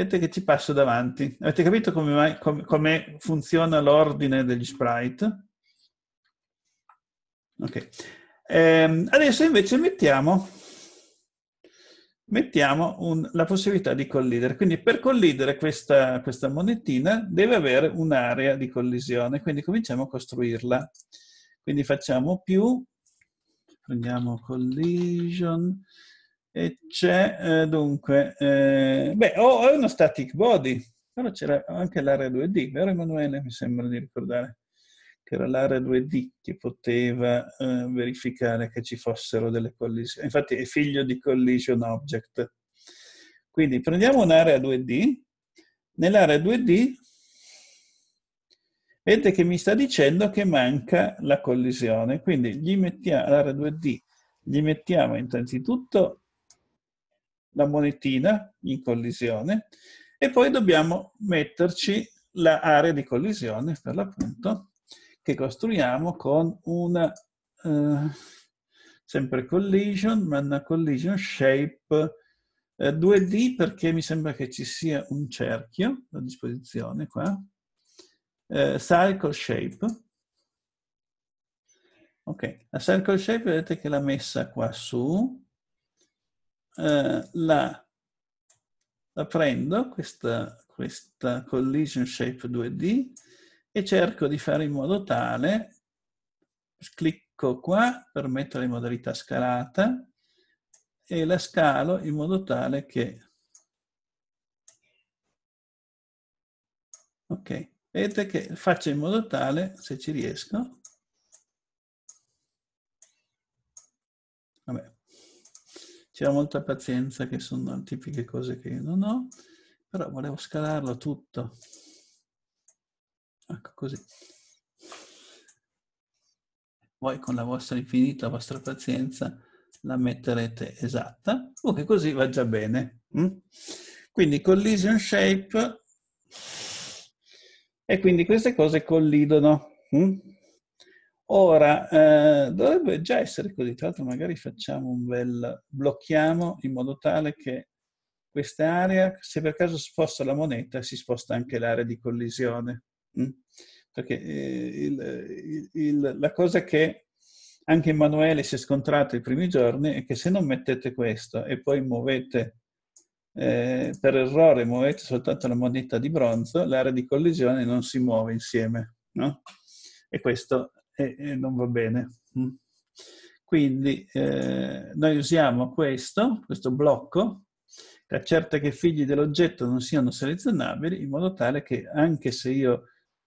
Vedete che ci passo davanti. Avete capito come, mai, com, come funziona l'ordine degli sprite? Ok. Ehm, adesso invece mettiamo, mettiamo un, la possibilità di collidere. Quindi per collidere questa, questa monetina deve avere un'area di collisione. Quindi cominciamo a costruirla. Quindi facciamo più, prendiamo collision, e c'è eh, dunque, eh, beh, oh, è uno static body, però c'era anche l'area 2D, vero Emanuele? Mi sembra di ricordare che era l'area 2D che poteva eh, verificare che ci fossero delle collisioni. Infatti è figlio di collision object. Quindi prendiamo un'area 2D, nell'area 2D vedete che mi sta dicendo che manca la collisione, quindi gli mettiamo, all'area 2D gli mettiamo innanzitutto la monetina in collisione e poi dobbiamo metterci l'area di collisione per l'appunto che costruiamo con una eh, sempre collision ma una collision shape eh, 2D perché mi sembra che ci sia un cerchio a disposizione qua eh, circle shape ok la circle shape vedete che l'ha messa qua su eh, la, la, prendo, questa, questa collision shape 2D, e cerco di fare in modo tale, clicco qua per mettere in modalità scalata, e la scalo in modo tale che... Ok, vedete che faccio in modo tale, se ci riesco... Vabbè, c'era molta pazienza, che sono tipiche cose che io non ho, però volevo scalarlo tutto. Ecco così. Voi con la vostra infinita, la vostra pazienza, la metterete esatta, o che così va già bene. Mm? Quindi collision shape, e quindi queste cose collidono. Mm? Ora, eh, dovrebbe già essere così, tra l'altro magari facciamo un bel... blocchiamo in modo tale che questa area, se per caso sposta la moneta, si sposta anche l'area di collisione. Mm? Perché eh, il, il, la cosa che anche Emanuele si è scontrato i primi giorni è che se non mettete questo e poi muovete eh, per errore muovete soltanto la moneta di bronzo, l'area di collisione non si muove insieme, no? E questo e, e non va bene. Mm. Quindi eh, noi usiamo questo, questo blocco, che accerta che i figli dell'oggetto non siano selezionabili, in modo tale che anche se io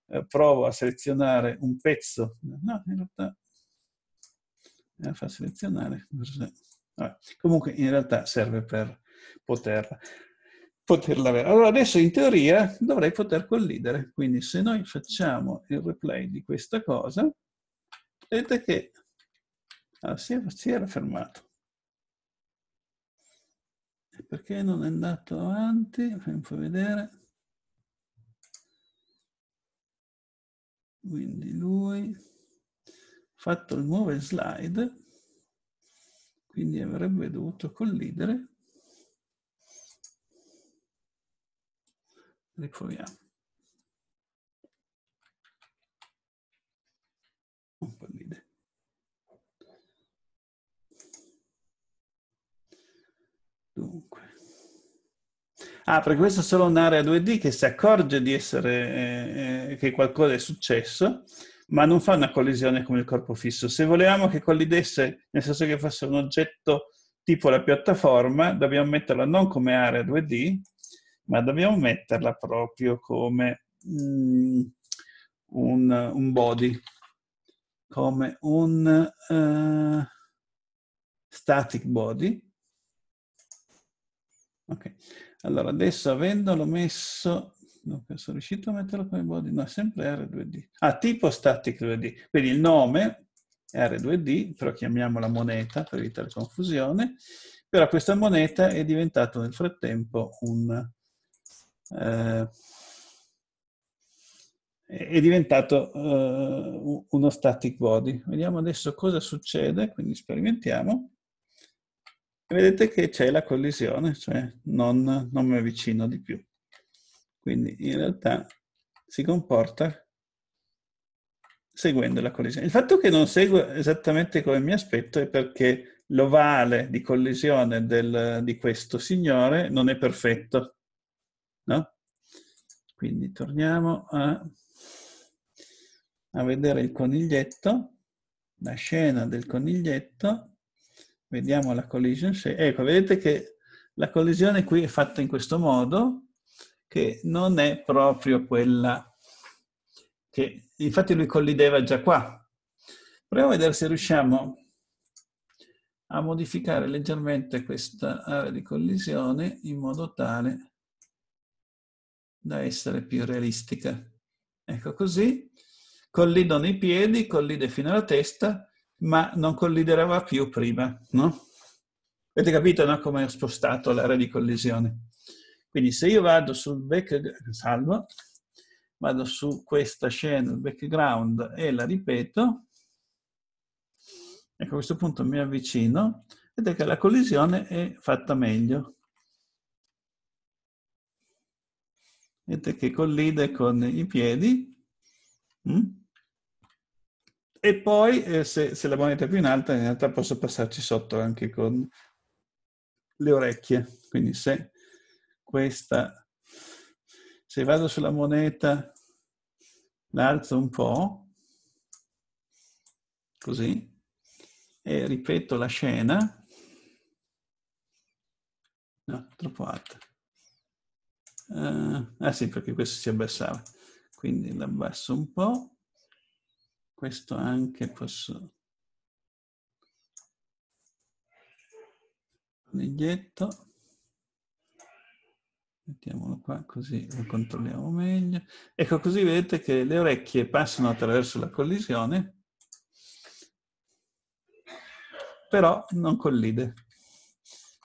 eh, provo a selezionare un pezzo, no, in realtà la eh, fa selezionare. Vabbè, comunque in realtà serve per poterla, poterla avere. Allora adesso in teoria dovrei poter collidere, quindi se noi facciamo il replay di questa cosa, Vedete che ah, si, era, fermato. Perché non è andato avanti? Fammi vedere. Quindi lui fatto il nuovo slide, quindi avrebbe dovuto collidere. Riproviamo. Dunque. Ah, perché questa è solo un'area 2D che si accorge di essere, eh, eh, che qualcosa è successo, ma non fa una collisione con il corpo fisso. Se volevamo che collidesse, nel senso che fosse un oggetto tipo la piattaforma, dobbiamo metterla non come area 2D, ma dobbiamo metterla proprio come mm, un, un, body, come un uh, static body Ok, allora adesso avendolo messo, non sono riuscito a metterlo come body, no, è sempre R2D. Ah, tipo static 2D, quindi il nome è R2D, però chiamiamola moneta per evitare confusione, però questa moneta è diventata nel frattempo un... Eh, è diventato eh, uno static body. Vediamo adesso cosa succede, quindi sperimentiamo vedete che c'è la collisione, cioè non, non mi avvicino di più. Quindi in realtà si comporta seguendo la collisione. Il fatto che non segue esattamente come mi aspetto è perché l'ovale di collisione del, di questo signore non è perfetto. No? Quindi torniamo a, a vedere il coniglietto, la scena del coniglietto. Vediamo la collision. Sì. Ecco, vedete che la collisione qui è fatta in questo modo, che non è proprio quella che... Infatti lui collideva già qua. Proviamo a vedere se riusciamo a modificare leggermente questa area di collisione in modo tale da essere più realistica. Ecco così, collidono i piedi, collide fino alla testa, ma non colliderava più prima, no? Avete capito no? come ho spostato l'area di collisione? Quindi se io vado sul background, salvo, vado su questa scena, il background, e la ripeto, ecco a questo punto mi avvicino, vedete che la collisione è fatta meglio. Vedete che collide con i piedi, mm? E poi eh, se, se, la moneta è più in alta, in realtà posso passarci sotto anche con le orecchie. Quindi se questa, se vado sulla moneta, l'alzo un po', così, e ripeto la scena. No, troppo alta. Uh, ah sì, perché questo si abbassava. Quindi l'abbasso un po' questo anche posso coniglietto mettiamolo qua così lo controlliamo meglio ecco così vedete che le orecchie passano attraverso la collisione però non collide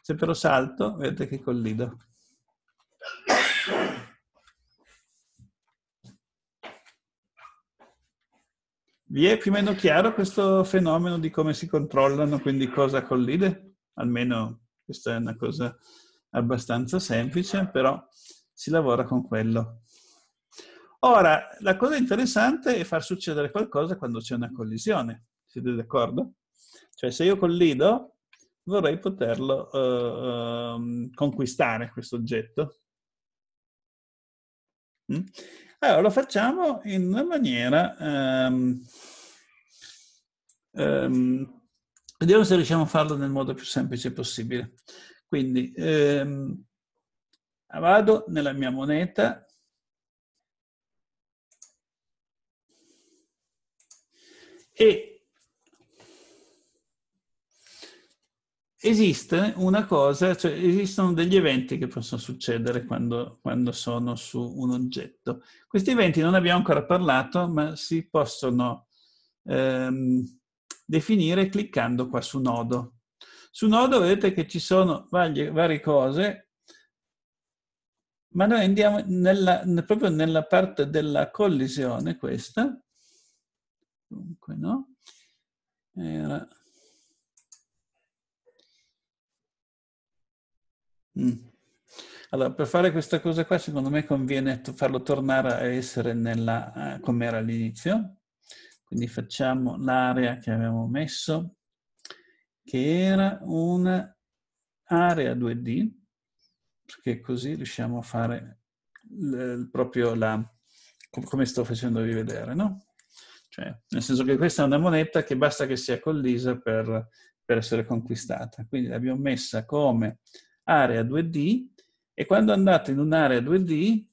se però salto vedete che collido Vi è più o meno chiaro questo fenomeno di come si controllano, quindi cosa collide? Almeno questa è una cosa abbastanza semplice, però si lavora con quello. Ora, la cosa interessante è far succedere qualcosa quando c'è una collisione. Siete d'accordo? Cioè, se io collido, vorrei poterlo eh, ehm, conquistare, questo oggetto. Mm? Allora, lo facciamo in una maniera... Um, um, vediamo se riusciamo a farlo nel modo più semplice possibile. Quindi um, vado nella mia moneta, e esiste una cosa, cioè esistono degli eventi che possono succedere quando, quando, sono su un oggetto. Questi eventi non abbiamo ancora parlato, ma si possono ehm, definire cliccando qua su nodo. Su nodo vedete che ci sono varie, varie cose, ma noi andiamo nella, proprio nella parte della collisione, questa. Dunque, no? Era Mm. Allora, per fare questa cosa qua, secondo me conviene farlo tornare a essere nella, eh, come era all'inizio. Quindi facciamo l'area che avevamo messo, che era un'area 2D, perché così riusciamo a fare l- proprio la, come sto facendovi vedere, no? Cioè, nel senso che questa è una moneta che basta che sia collisa per, per essere conquistata. Quindi l'abbiamo messa come area 2D e quando andate in un'area 2D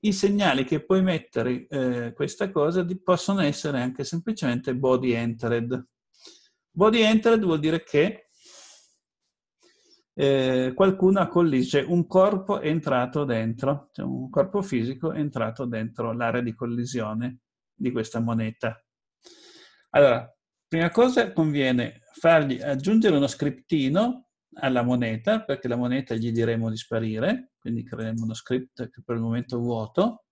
i segnali che puoi mettere eh, questa cosa di, possono essere anche semplicemente body entered. Body entered vuol dire che eh, qualcuno ha colliso, un corpo è entrato dentro, cioè un corpo fisico è entrato dentro l'area di collisione di questa moneta. Allora, prima cosa conviene fargli aggiungere uno scriptino alla moneta, perché la moneta gli diremo di sparire, quindi creeremo uno script che per il momento è vuoto,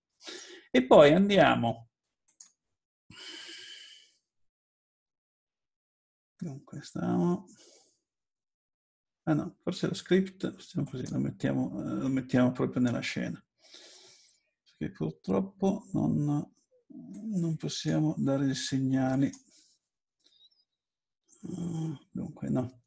e poi andiamo... Dunque, stiamo... Ah no, forse lo script, stiamo così, lo mettiamo, eh, lo mettiamo proprio nella scena. Perché purtroppo non, non possiamo dare i segnali. Ah, dunque, no.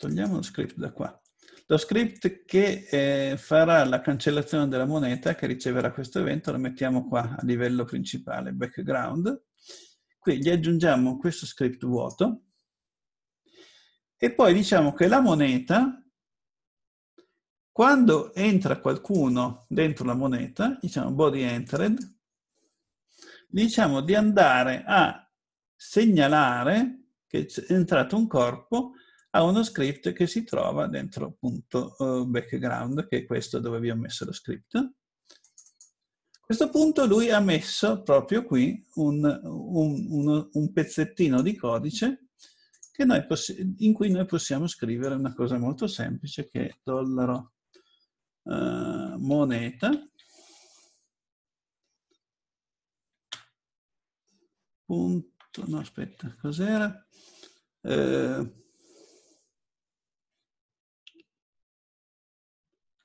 Togliamo lo script da qua. Lo script che eh, farà la cancellazione della moneta che riceverà questo evento lo mettiamo qua a livello principale, background. Qui gli aggiungiamo questo script vuoto e poi diciamo che la moneta, quando entra qualcuno dentro la moneta, diciamo body entered, diciamo di andare a segnalare che è entrato un corpo a uno script che si trova dentro appunto uh, background, che è questo dove vi ho messo lo script. A questo punto lui ha messo proprio qui un, un, un, un pezzettino di codice in cui noi possiamo scrivere una cosa molto semplice che è dollaro uh, moneta punto, no aspetta, cos'era? Uh,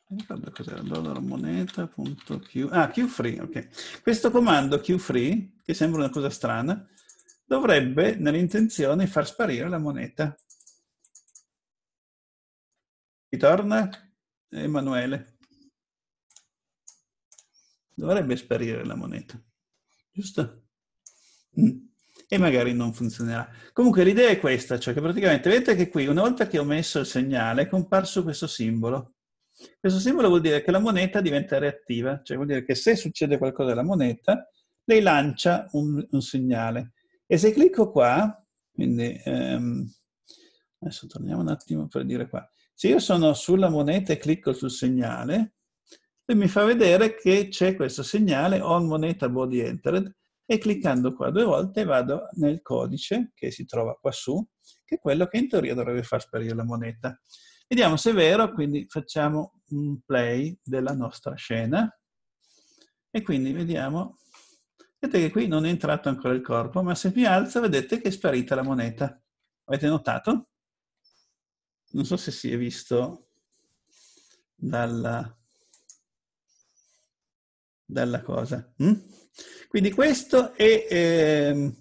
Non ricordo cos'era, dollaro moneta.q, ah, Q-free, ok. Questo comando Q-free, che sembra una cosa strana, dovrebbe, nell'intenzione, far sparire la moneta. Ritorna Emanuele. Dovrebbe sparire la moneta, giusto? Mm e magari non funzionerà. Comunque l'idea è questa, cioè che praticamente vedete che qui una volta che ho messo il segnale è comparso questo simbolo. Questo simbolo vuol dire che la moneta diventa reattiva, cioè vuol dire che se succede qualcosa alla moneta, lei lancia un, un segnale. E se clicco qua, quindi ehm, adesso torniamo un attimo per dire qua, se io sono sulla moneta e clicco sul segnale, lui mi fa vedere che c'è questo segnale on moneta body entered e cliccando qua due volte vado nel codice che si trova qua su, che è quello che in teoria dovrebbe far sparire la moneta. Vediamo se è vero, quindi facciamo un play della nostra scena e quindi vediamo, vedete che qui non è entrato ancora il corpo, ma se mi alzo vedete che è sparita la moneta. Avete notato? Non so se si è visto dalla, dalla cosa. Mm? Quindi questo è eh,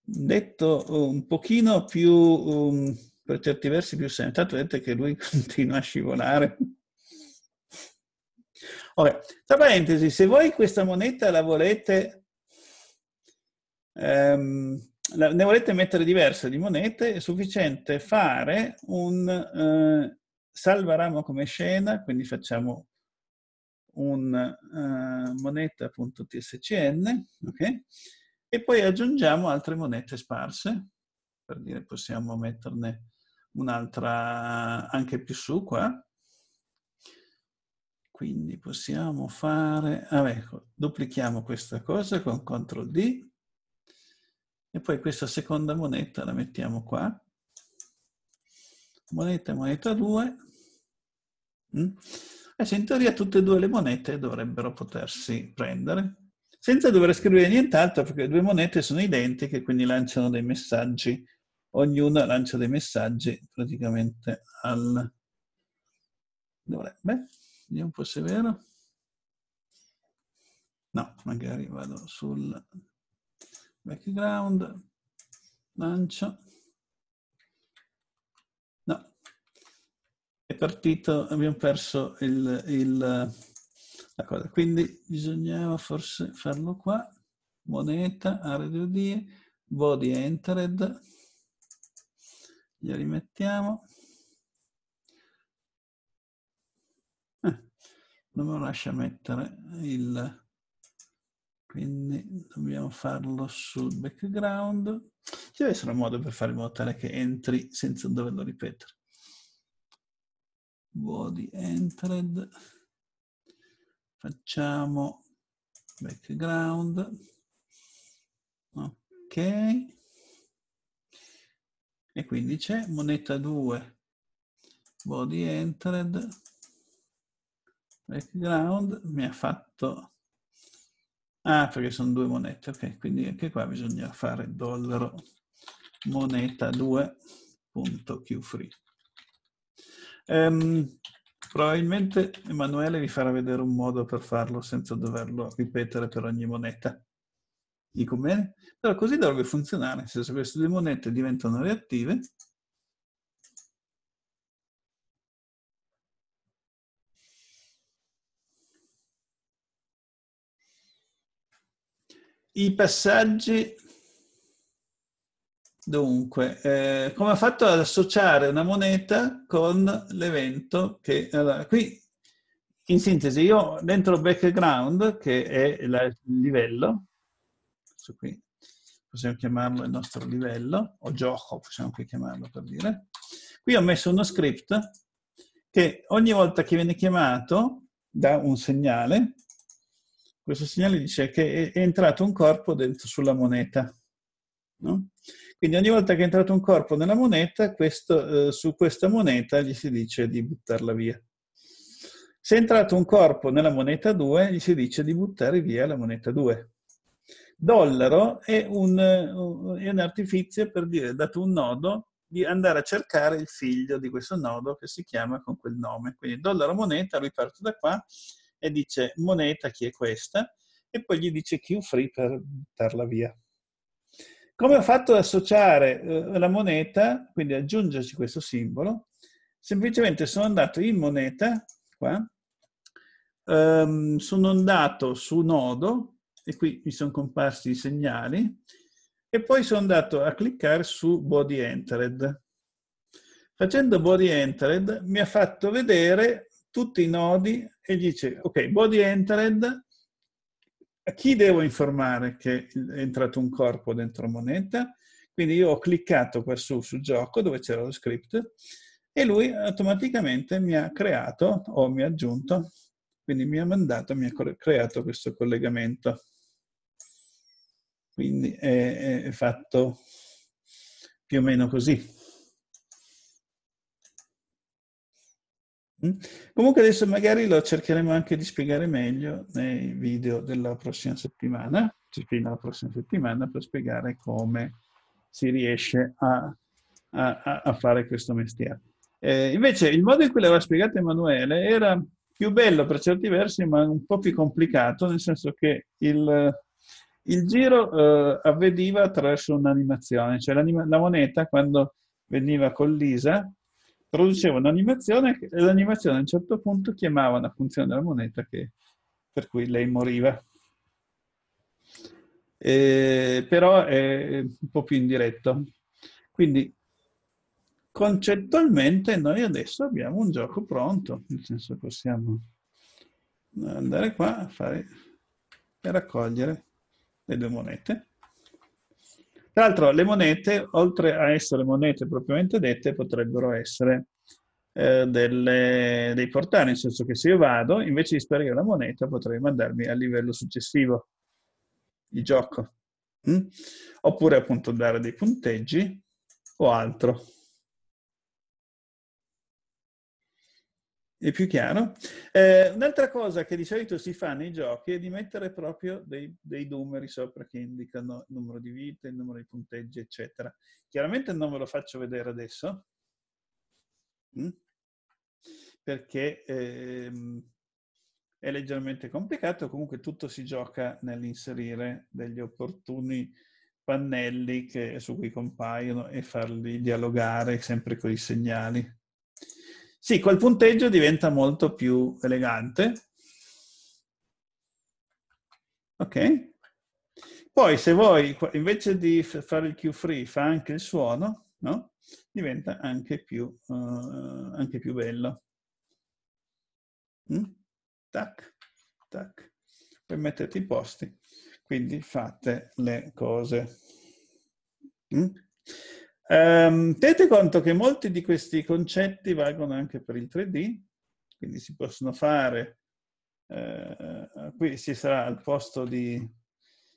detto un pochino più... Um, per certi versi più semplice. Tanto vedete che lui continua a scivolare. Ora, tra parentesi, se voi questa moneta la volete, ehm, la, ne volete mettere diverse di monete, è sufficiente fare un eh, salvaramo come scena, quindi facciamo un eh, moneta.tscn, ok? E poi aggiungiamo altre monete sparse, per dire possiamo metterne un'altra anche più su qua. Quindi possiamo fare, ah, ecco, duplichiamo questa cosa con CTRL D e poi questa seconda moneta la mettiamo qua. Moneta, moneta 2. Mm. Adesso in teoria tutte e due le monete dovrebbero potersi prendere senza dover scrivere nient'altro perché le due monete sono identiche quindi lanciano dei messaggi ognuna lancia dei messaggi praticamente al... Dovrebbe, vediamo un po' se è vero. No, magari vado sul background, lancio. No, è partito, abbiamo perso il, il, la cosa. Quindi bisognava forse farlo qua. Moneta, area di body entered Glieli rimettiamo. Eh, non me lo lascia mettere il... Quindi dobbiamo farlo sul background. Ci deve essere un modo per fare in modo tale che entri senza doverlo ripetere. Body entered. Facciamo background. Ok. E quindi c'è moneta 2, body entered, background, mi ha fatto... Ah, perché sono due monete, ok, quindi anche qua bisogna fare dollaro moneta 2.qfree. Um, ehm, probabilmente Emanuele vi farà vedere un modo per farlo senza doverlo ripetere per ogni moneta. Dico bene? Però così dovrebbe funzionare, se queste due monete diventano reattive, i passaggi Dunque, eh, come ha fatto ad associare una moneta con l'evento che... Allora, qui, in sintesi, io dentro background, che è la, il livello, questo qui possiamo chiamarlo il nostro livello, o gioco possiamo anche chiamarlo per dire. Qui ho messo uno script che ogni volta che viene chiamato da un segnale, questo segnale dice che è entrato un corpo dentro sulla moneta. No? Quindi ogni volta che è entrato un corpo nella moneta, questo, eh, su questa moneta gli si dice di buttarla via. Se è entrato un corpo nella moneta 2, gli si dice di buttare via la moneta 2 dollaro è un, è eh, un artifizio per dire, dato un nodo, di andare a cercare il figlio di questo nodo che si chiama con quel nome. Quindi dollaro moneta, lui parte da qua e dice moneta chi è questa e poi gli dice Q free per darla via. Come ho fatto ad associare eh, la moneta, quindi aggiungerci questo simbolo, semplicemente sono andato in moneta, qua, ehm, sono andato su nodo, e qui mi sono comparsi i segnali e poi sono andato a cliccare su Body Entered. Facendo Body Entered mi ha fatto vedere tutti i nodi e dice ok, Body Entered, a chi devo informare che è entrato un corpo dentro moneta? Quindi io ho cliccato quassù sul gioco dove c'era lo script e lui automaticamente mi ha creato o mi ha aggiunto, quindi mi ha mandato, mi ha creato questo collegamento. Quindi è, è fatto più o meno così. Mm? Comunque adesso magari lo cercheremo anche di spiegare meglio nei video della prossima settimana, cioè fino alla prossima settimana, per spiegare come si riesce a, a, a fare questo mestiere. Eh, invece il modo in cui l'aveva spiegato Emanuele era più bello per certi versi, ma un po' più complicato, nel senso che il, il giro eh, avveniva attraverso un'animazione, cioè la moneta quando veniva collisa produceva un'animazione e l'animazione a un certo punto chiamava una funzione della moneta che, per cui lei moriva. Eh, però è un po' più indiretto. Quindi concettualmente noi adesso abbiamo un gioco pronto, nel senso possiamo andare qua a fare e raccogliere le due monete. Tra l'altro le monete, oltre a essere monete propriamente dette, potrebbero essere eh, delle, dei portali, nel senso che se io vado, invece di sparire la moneta, potrei mandarmi al livello successivo di gioco. Mm? Oppure appunto dare dei punteggi o altro. è più chiaro. Eh, un'altra cosa che di solito si fa nei giochi è di mettere proprio dei, dei, numeri sopra che indicano il numero di vite, il numero di punteggi, eccetera. Chiaramente non ve lo faccio vedere adesso, mm, perché ehm, è leggermente complicato, comunque tutto si gioca nell'inserire degli opportuni pannelli che, su cui compaiono e farli dialogare sempre con i segnali. Sì, col punteggio diventa molto più elegante. Ok. Poi se vuoi, invece di fare il Q-free, fa anche il suono, no? diventa anche più, uh, anche più bello. Mm? Tac, tac. Poi mettete i posti. Quindi fate le cose. Mm? Um, ehm, tenete conto che molti di questi concetti valgono anche per il 3D, quindi si possono fare, uh, qui si sarà al posto di,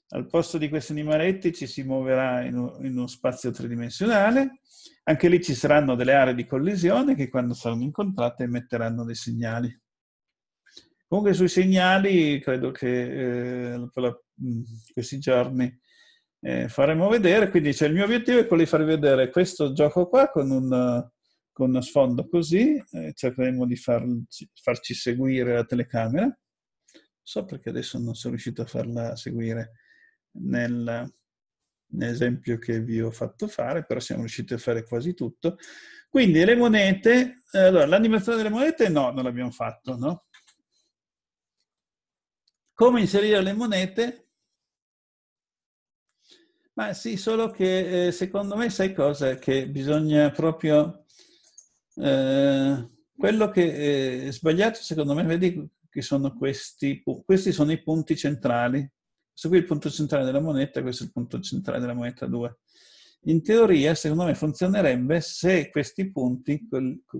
al posto di questi animaletti ci si muoverà in, in uno spazio tridimensionale, anche lì ci saranno delle aree di collisione che quando saranno incontrate emetteranno dei segnali. Comunque sui segnali credo che eh, per la, mh, mm, questi giorni eh, faremo vedere, quindi cioè, il mio obiettivo è quello di farvi vedere questo gioco qua con un con uno sfondo così, eh, cercheremo di farci, farci seguire la telecamera. Non so perché adesso non sono riuscito a farla seguire nel, nell'esempio che vi ho fatto fare, però siamo riusciti a fare quasi tutto. Quindi le monete, allora l'animazione delle monete no, non l'abbiamo fatto, no? Come inserire le monete? Ma sì, solo che eh, secondo me sai cosa? Che bisogna proprio... Eh, quello che eh, è sbagliato secondo me, vedi che sono questi, questi sono i punti centrali. Questo qui è il punto centrale della moneta, questo è il punto centrale della moneta 2. In teoria, secondo me, funzionerebbe se questi punti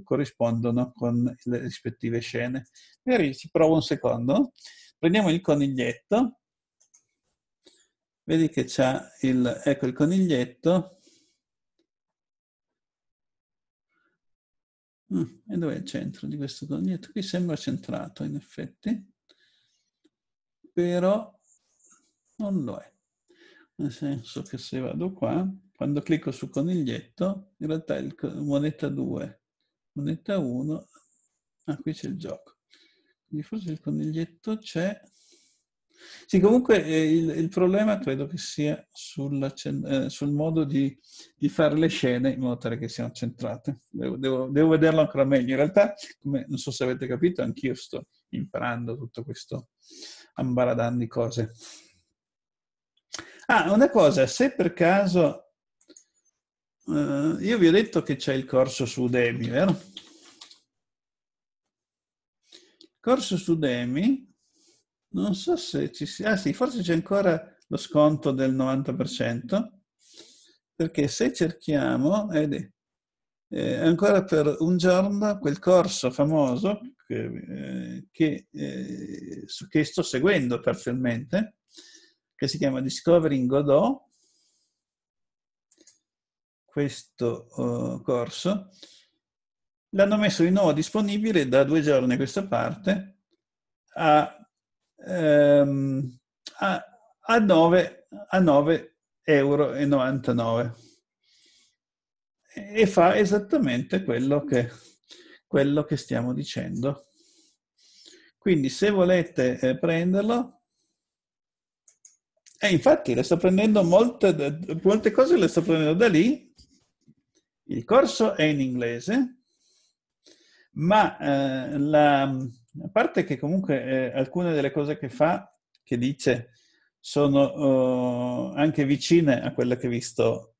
corrispondono con le rispettive scene. Magari ci provo un secondo. Prendiamo il coniglietto Vedi che c'è il, ecco il coniglietto. Mm, e dov'è il centro di questo coniglietto? Qui sembra centrato, in effetti, però non lo è. Nel senso che se vado qua, quando clicco su coniglietto, in realtà il moneta 2, moneta 1, ah qui c'è il gioco. Quindi forse il coniglietto c'è, sì, comunque eh, il, il, problema credo che sia sulla, eh, sul modo di, di, fare le scene in modo tale che siano centrate. Devo, devo, devo vederlo ancora meglio. In realtà, come non so se avete capito, anch'io sto imparando tutto questo ambaradan di cose. Ah, una cosa, se per caso... Eh, io vi ho detto che c'è il corso su Udemy, vero? Il corso su Udemy non so se ci sia, ah sì, forse c'è ancora lo sconto del 90%, perché se cerchiamo, ed eh, ancora per un giorno, quel corso famoso che, eh, che, eh, che sto seguendo parzialmente, che si chiama Discovering Godot, questo eh, corso, l'hanno messo di nuovo disponibile da due giorni a questa parte a ehm, a, a 9,99 euro. E fa esattamente quello che, quello che stiamo dicendo. Quindi se volete eh, prenderlo, e infatti le sto prendendo molte, molte cose, le sto prendendo da lì. Il corso è in inglese, ma eh, la, a parte che comunque eh, alcune delle cose che fa, che dice, sono eh, anche vicine a quelle che vi sto...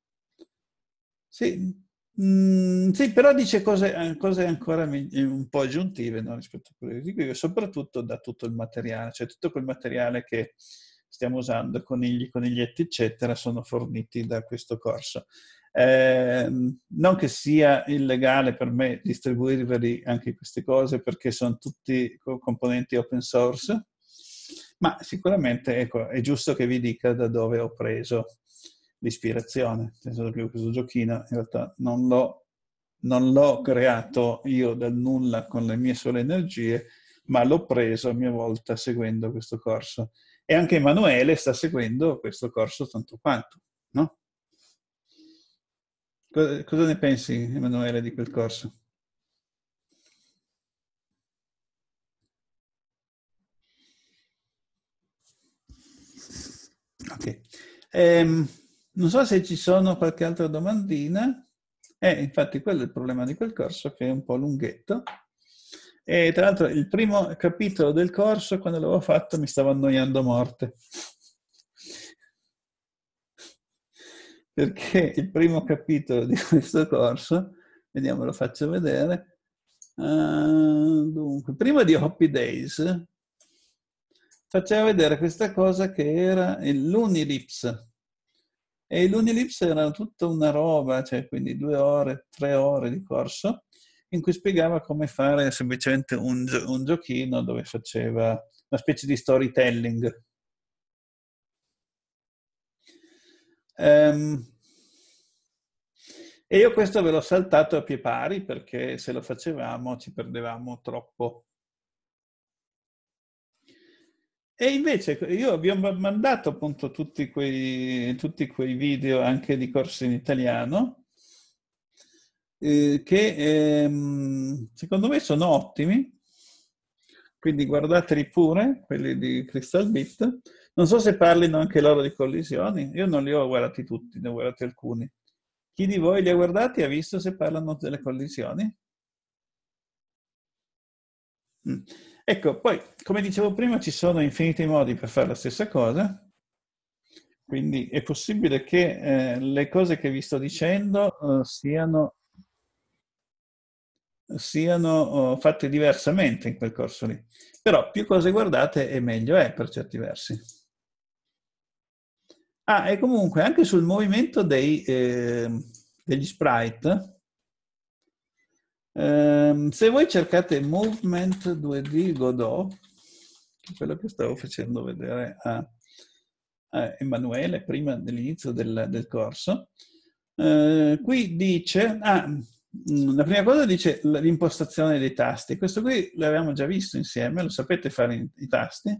Sì, mm, sì però dice cose, eh, cose ancora mi, eh, un po' aggiuntive no, rispetto a quelle di qui, soprattutto da tutto il materiale, cioè tutto quel materiale che stiamo usando, conigli, coniglietti, eccetera, sono forniti da questo corso. Eh, non che sia illegale per me distribuirvi anche queste cose perché sono tutti componenti open source, ma sicuramente ecco, è giusto che vi dica da dove ho preso l'ispirazione. Nel senso che questo giochino in realtà non l'ho, non l'ho creato io dal nulla con le mie sole energie, ma l'ho preso a mia volta seguendo questo corso. E anche Emanuele sta seguendo questo corso tanto quanto, no? Cosa ne pensi, Emanuele, di quel corso? Ok. Ehm, non so se ci sono qualche altra domandina. Eh, infatti quello è il problema di quel corso, che è un po' lunghetto. E tra l'altro il primo capitolo del corso, quando l'avevo fatto, mi stavo annoiando a morte. perché eh, il primo capitolo di questo corso, vediamo lo faccio vedere, uh, dunque, prima di Hoppy Days faceva vedere questa cosa che era l'Unilips. E l'Unilips era tutta una roba, cioè quindi due ore, tre ore di corso, in cui spiegava come fare semplicemente un, un giochino dove faceva una specie di storytelling Um, e io questo ve l'ho saltato a pie pari perché se lo facevamo ci perdevamo troppo. E invece io vi ho mandato appunto tutti quei, tutti quei video anche di corsi in italiano eh, che ehm, secondo me sono ottimi, quindi guardateli pure, quelli di Crystal Beat. Non so se parlino anche loro di collisioni, io non li ho guardati tutti, ne ho guardati alcuni. Chi di voi li ha guardati ha visto se parlano delle collisioni? Mm. Ecco, poi, come dicevo prima, ci sono infiniti modi per fare la stessa cosa. Quindi è possibile che eh, le cose che vi sto dicendo eh, siano, siano oh, fatte diversamente in quel corso lì. Però più cose guardate e meglio è per certi versi. Ah, e comunque anche sul movimento dei, eh, degli sprite, eh, se voi cercate Movement 2D Godot, quello che stavo facendo vedere a, a Emanuele prima dell'inizio del, del, corso, eh, qui dice, ah, mm, la prima cosa dice l'impostazione dei tasti, questo qui l'avevamo già visto insieme, lo sapete fare i tasti,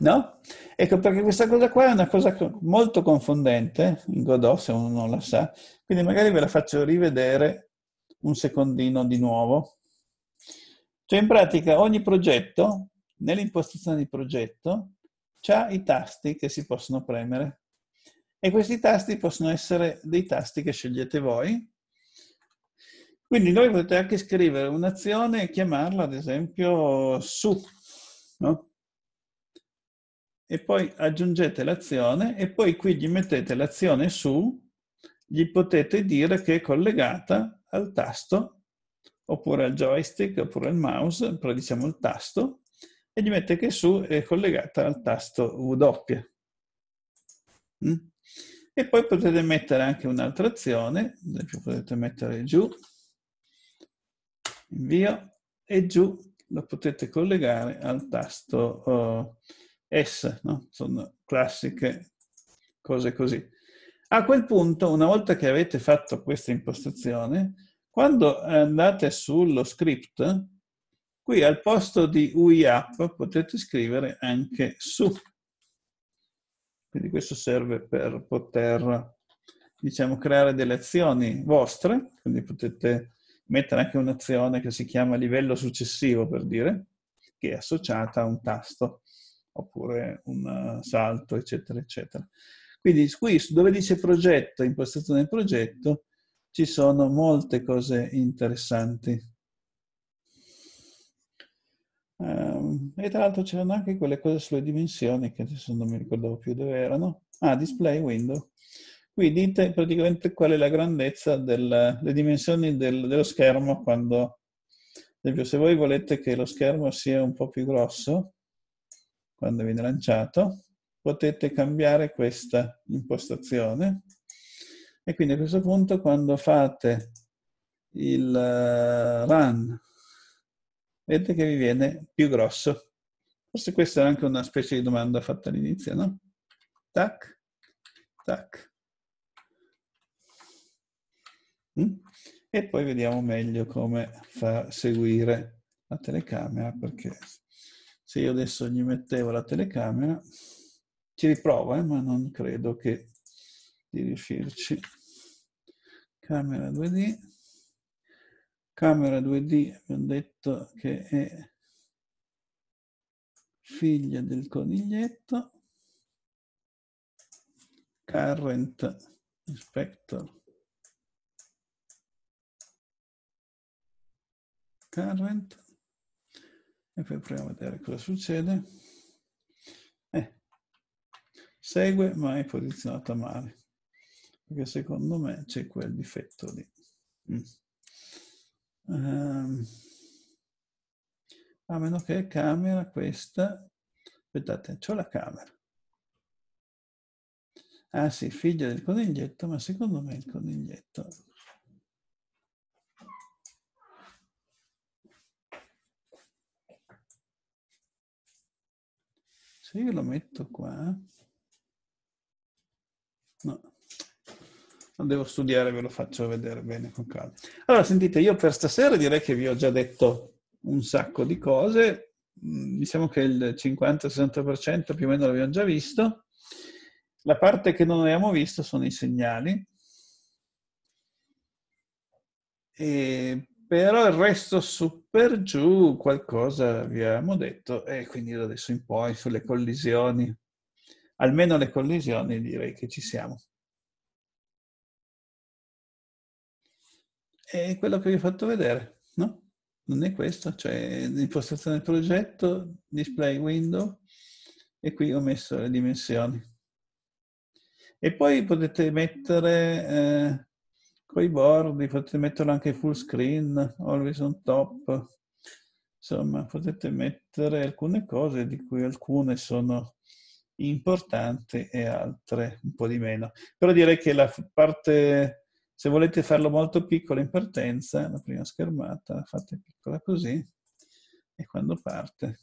No? Ecco perché questa cosa qua è una cosa molto confondente in Godot, se uno non la sa, quindi magari ve la faccio rivedere un secondino di nuovo. Cioè in pratica ogni progetto, nell'impostazione di progetto, ha i tasti che si possono premere e questi tasti possono essere dei tasti che scegliete voi. Quindi voi potete anche scrivere un'azione e chiamarla ad esempio su, no? e poi aggiungete l'azione e poi qui gli mettete l'azione su, gli potete dire che è collegata al tasto oppure al joystick oppure al mouse, però diciamo il tasto, e gli mette che su è collegata al tasto W. Mm? E poi potete mettere anche un'altra azione, ad esempio potete mettere giù, invio, e giù lo potete collegare al tasto uh, S, no? sono classiche cose così. A quel punto, una volta che avete fatto questa impostazione, quando andate sullo script, qui al posto di UIAP potete scrivere anche su. Quindi questo serve per poter, diciamo, creare delle azioni vostre, quindi potete mettere anche un'azione che si chiama livello successivo, per dire, che è associata a un tasto oppure un eh, salto, eccetera, eccetera. Quindi qui dove dice progetto, impostazione del progetto, ci sono molte cose interessanti. Ehm, e tra l'altro c'erano anche quelle cose sulle dimensioni, che adesso non mi ricordavo più dove erano. Ah, display window. Qui dite praticamente qual è la grandezza delle dimensioni del, dello schermo quando, ad esempio, se voi volete che lo schermo sia un po' più grosso, quando viene lanciato, potete cambiare questa impostazione e quindi a questo punto quando fate il eh, run vedete che vi viene più grosso. Forse questa è anche una specie di domanda fatta all'inizio, no? Tac, tac. Mm? E poi vediamo meglio come fa seguire la telecamera perché se io adesso gli mettevo la telecamera, ci riprova, eh, ma non credo che di riuscirci. Camera 2D. Camera 2D abbiamo detto che è figlia del coniglietto. Current inspector. Current e poi proviamo a vedere cosa succede. Eh, segue ma è posizionata male, perché secondo me c'è quel difetto lì. Mm. Um, a meno che camera questa, aspettate, c'ho la camera. Ah sì, figlia del coniglietto, ma secondo me il coniglietto io lo metto qua. Eh. No. Lo devo studiare, ve lo faccio vedere bene con calma. Allora, sentite, io per stasera direi che vi ho già detto un sacco di cose. Mm, diciamo che il 50-60% più o meno l'abbiamo già visto. La parte che non abbiamo visto sono i segnali. E però il resto su per giù qualcosa vi abbiamo detto e quindi da adesso in poi sulle collisioni, almeno le collisioni direi che ci siamo. È quello che vi ho fatto vedere, no? Non è questo, cioè l'impostazione del progetto, display window e qui ho messo le dimensioni. E poi potete mettere... Eh, con i bordi, potete metterlo anche full screen, always on top, insomma potete mettere alcune cose di cui alcune sono importanti e altre un po' di meno. Però direi che la parte, se volete farlo molto piccolo in partenza, la prima schermata la fate piccola così e quando parte,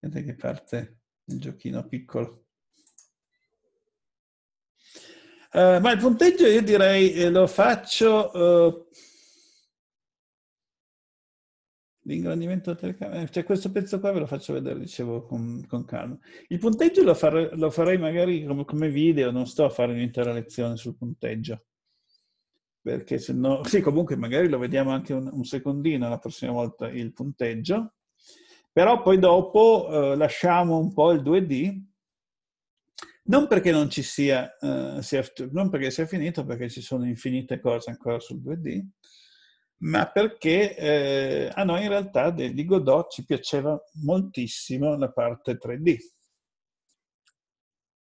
vedete che parte il giochino piccolo. Eh, ma il punteggio io direi eh, lo faccio... Eh, l'ingrandimento della telecamera, cioè questo pezzo qua ve lo faccio vedere, dicevo, con, con calma. Il punteggio lo, fare, lo farei magari come, come, video, non sto a fare un'intera lezione sul punteggio, perché se no, sì, comunque magari lo vediamo anche un, un secondino la prossima volta il punteggio, però poi dopo eh, lasciamo un po' il 2D non perché non ci sia, uh, sia, non perché sia finito, perché ci sono infinite cose ancora sul 2D, ma perché eh, a noi in realtà di Godot ci piaceva moltissimo la parte 3D.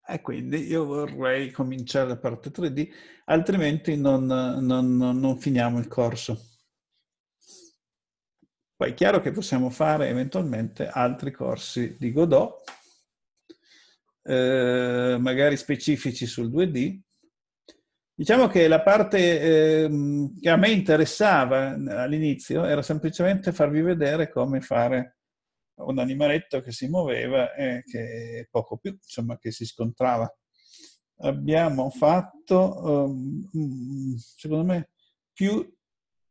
E quindi io vorrei cominciare la parte 3D, altrimenti non, non, non finiamo il corso. Poi è chiaro che possiamo fare eventualmente altri corsi di Godot, eh, magari specifici sul 2D. Diciamo che la parte eh, che a me interessava all'inizio era semplicemente farvi vedere come fare un animaletto che si muoveva e che poco più, insomma, che si scontrava. Abbiamo fatto, um, secondo me, più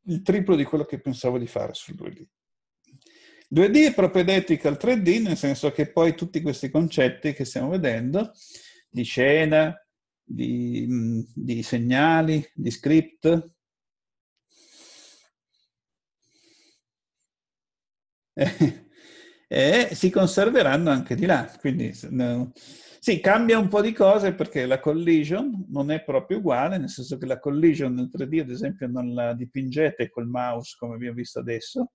il triplo di quello che pensavo di fare sul 2D. 2D è propedeutico al 3D, nel senso che poi tutti questi concetti che stiamo vedendo, di scena, di, mm, di segnali, di script, eh, si conserveranno anche di là. Quindi no. sì, cambia un po' di cose perché la collision non è proprio uguale, nel senso che la collision nel 3D, ad esempio, non la dipingete col mouse come vi ho visto adesso,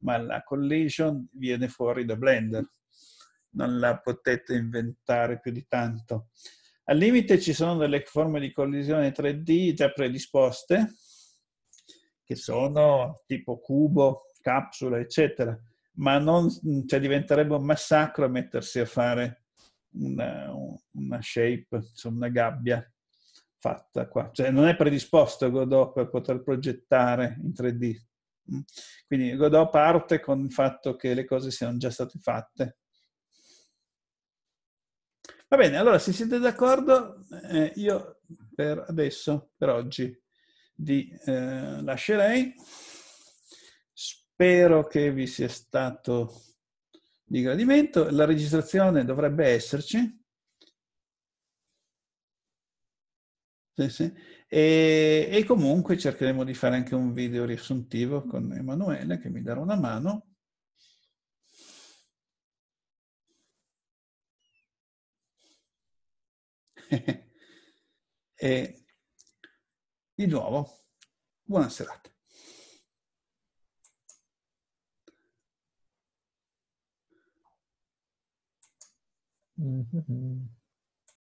ma la collision viene fuori da Blender. Non la potete inventare più di tanto. Al limite ci sono delle forme di collisione 3D già predisposte, che sono tipo cubo, capsula, eccetera, ma non, cioè, diventerebbe un massacro mettersi a fare una, una shape, insomma, una gabbia fatta qua. Cioè non è predisposto Godot per poter progettare in 3D. Quindi Godot parte con il fatto che le cose siano già state fatte. Va bene, allora se siete d'accordo, eh, io per adesso, per oggi, vi eh, lascerei. Spero che vi sia stato di gradimento. La registrazione dovrebbe esserci. Sì, sì. E, e, comunque cercheremo di fare anche un video riassuntivo con Emanuele che mi darà una mano. e di nuovo, buona serata. Mm-hmm.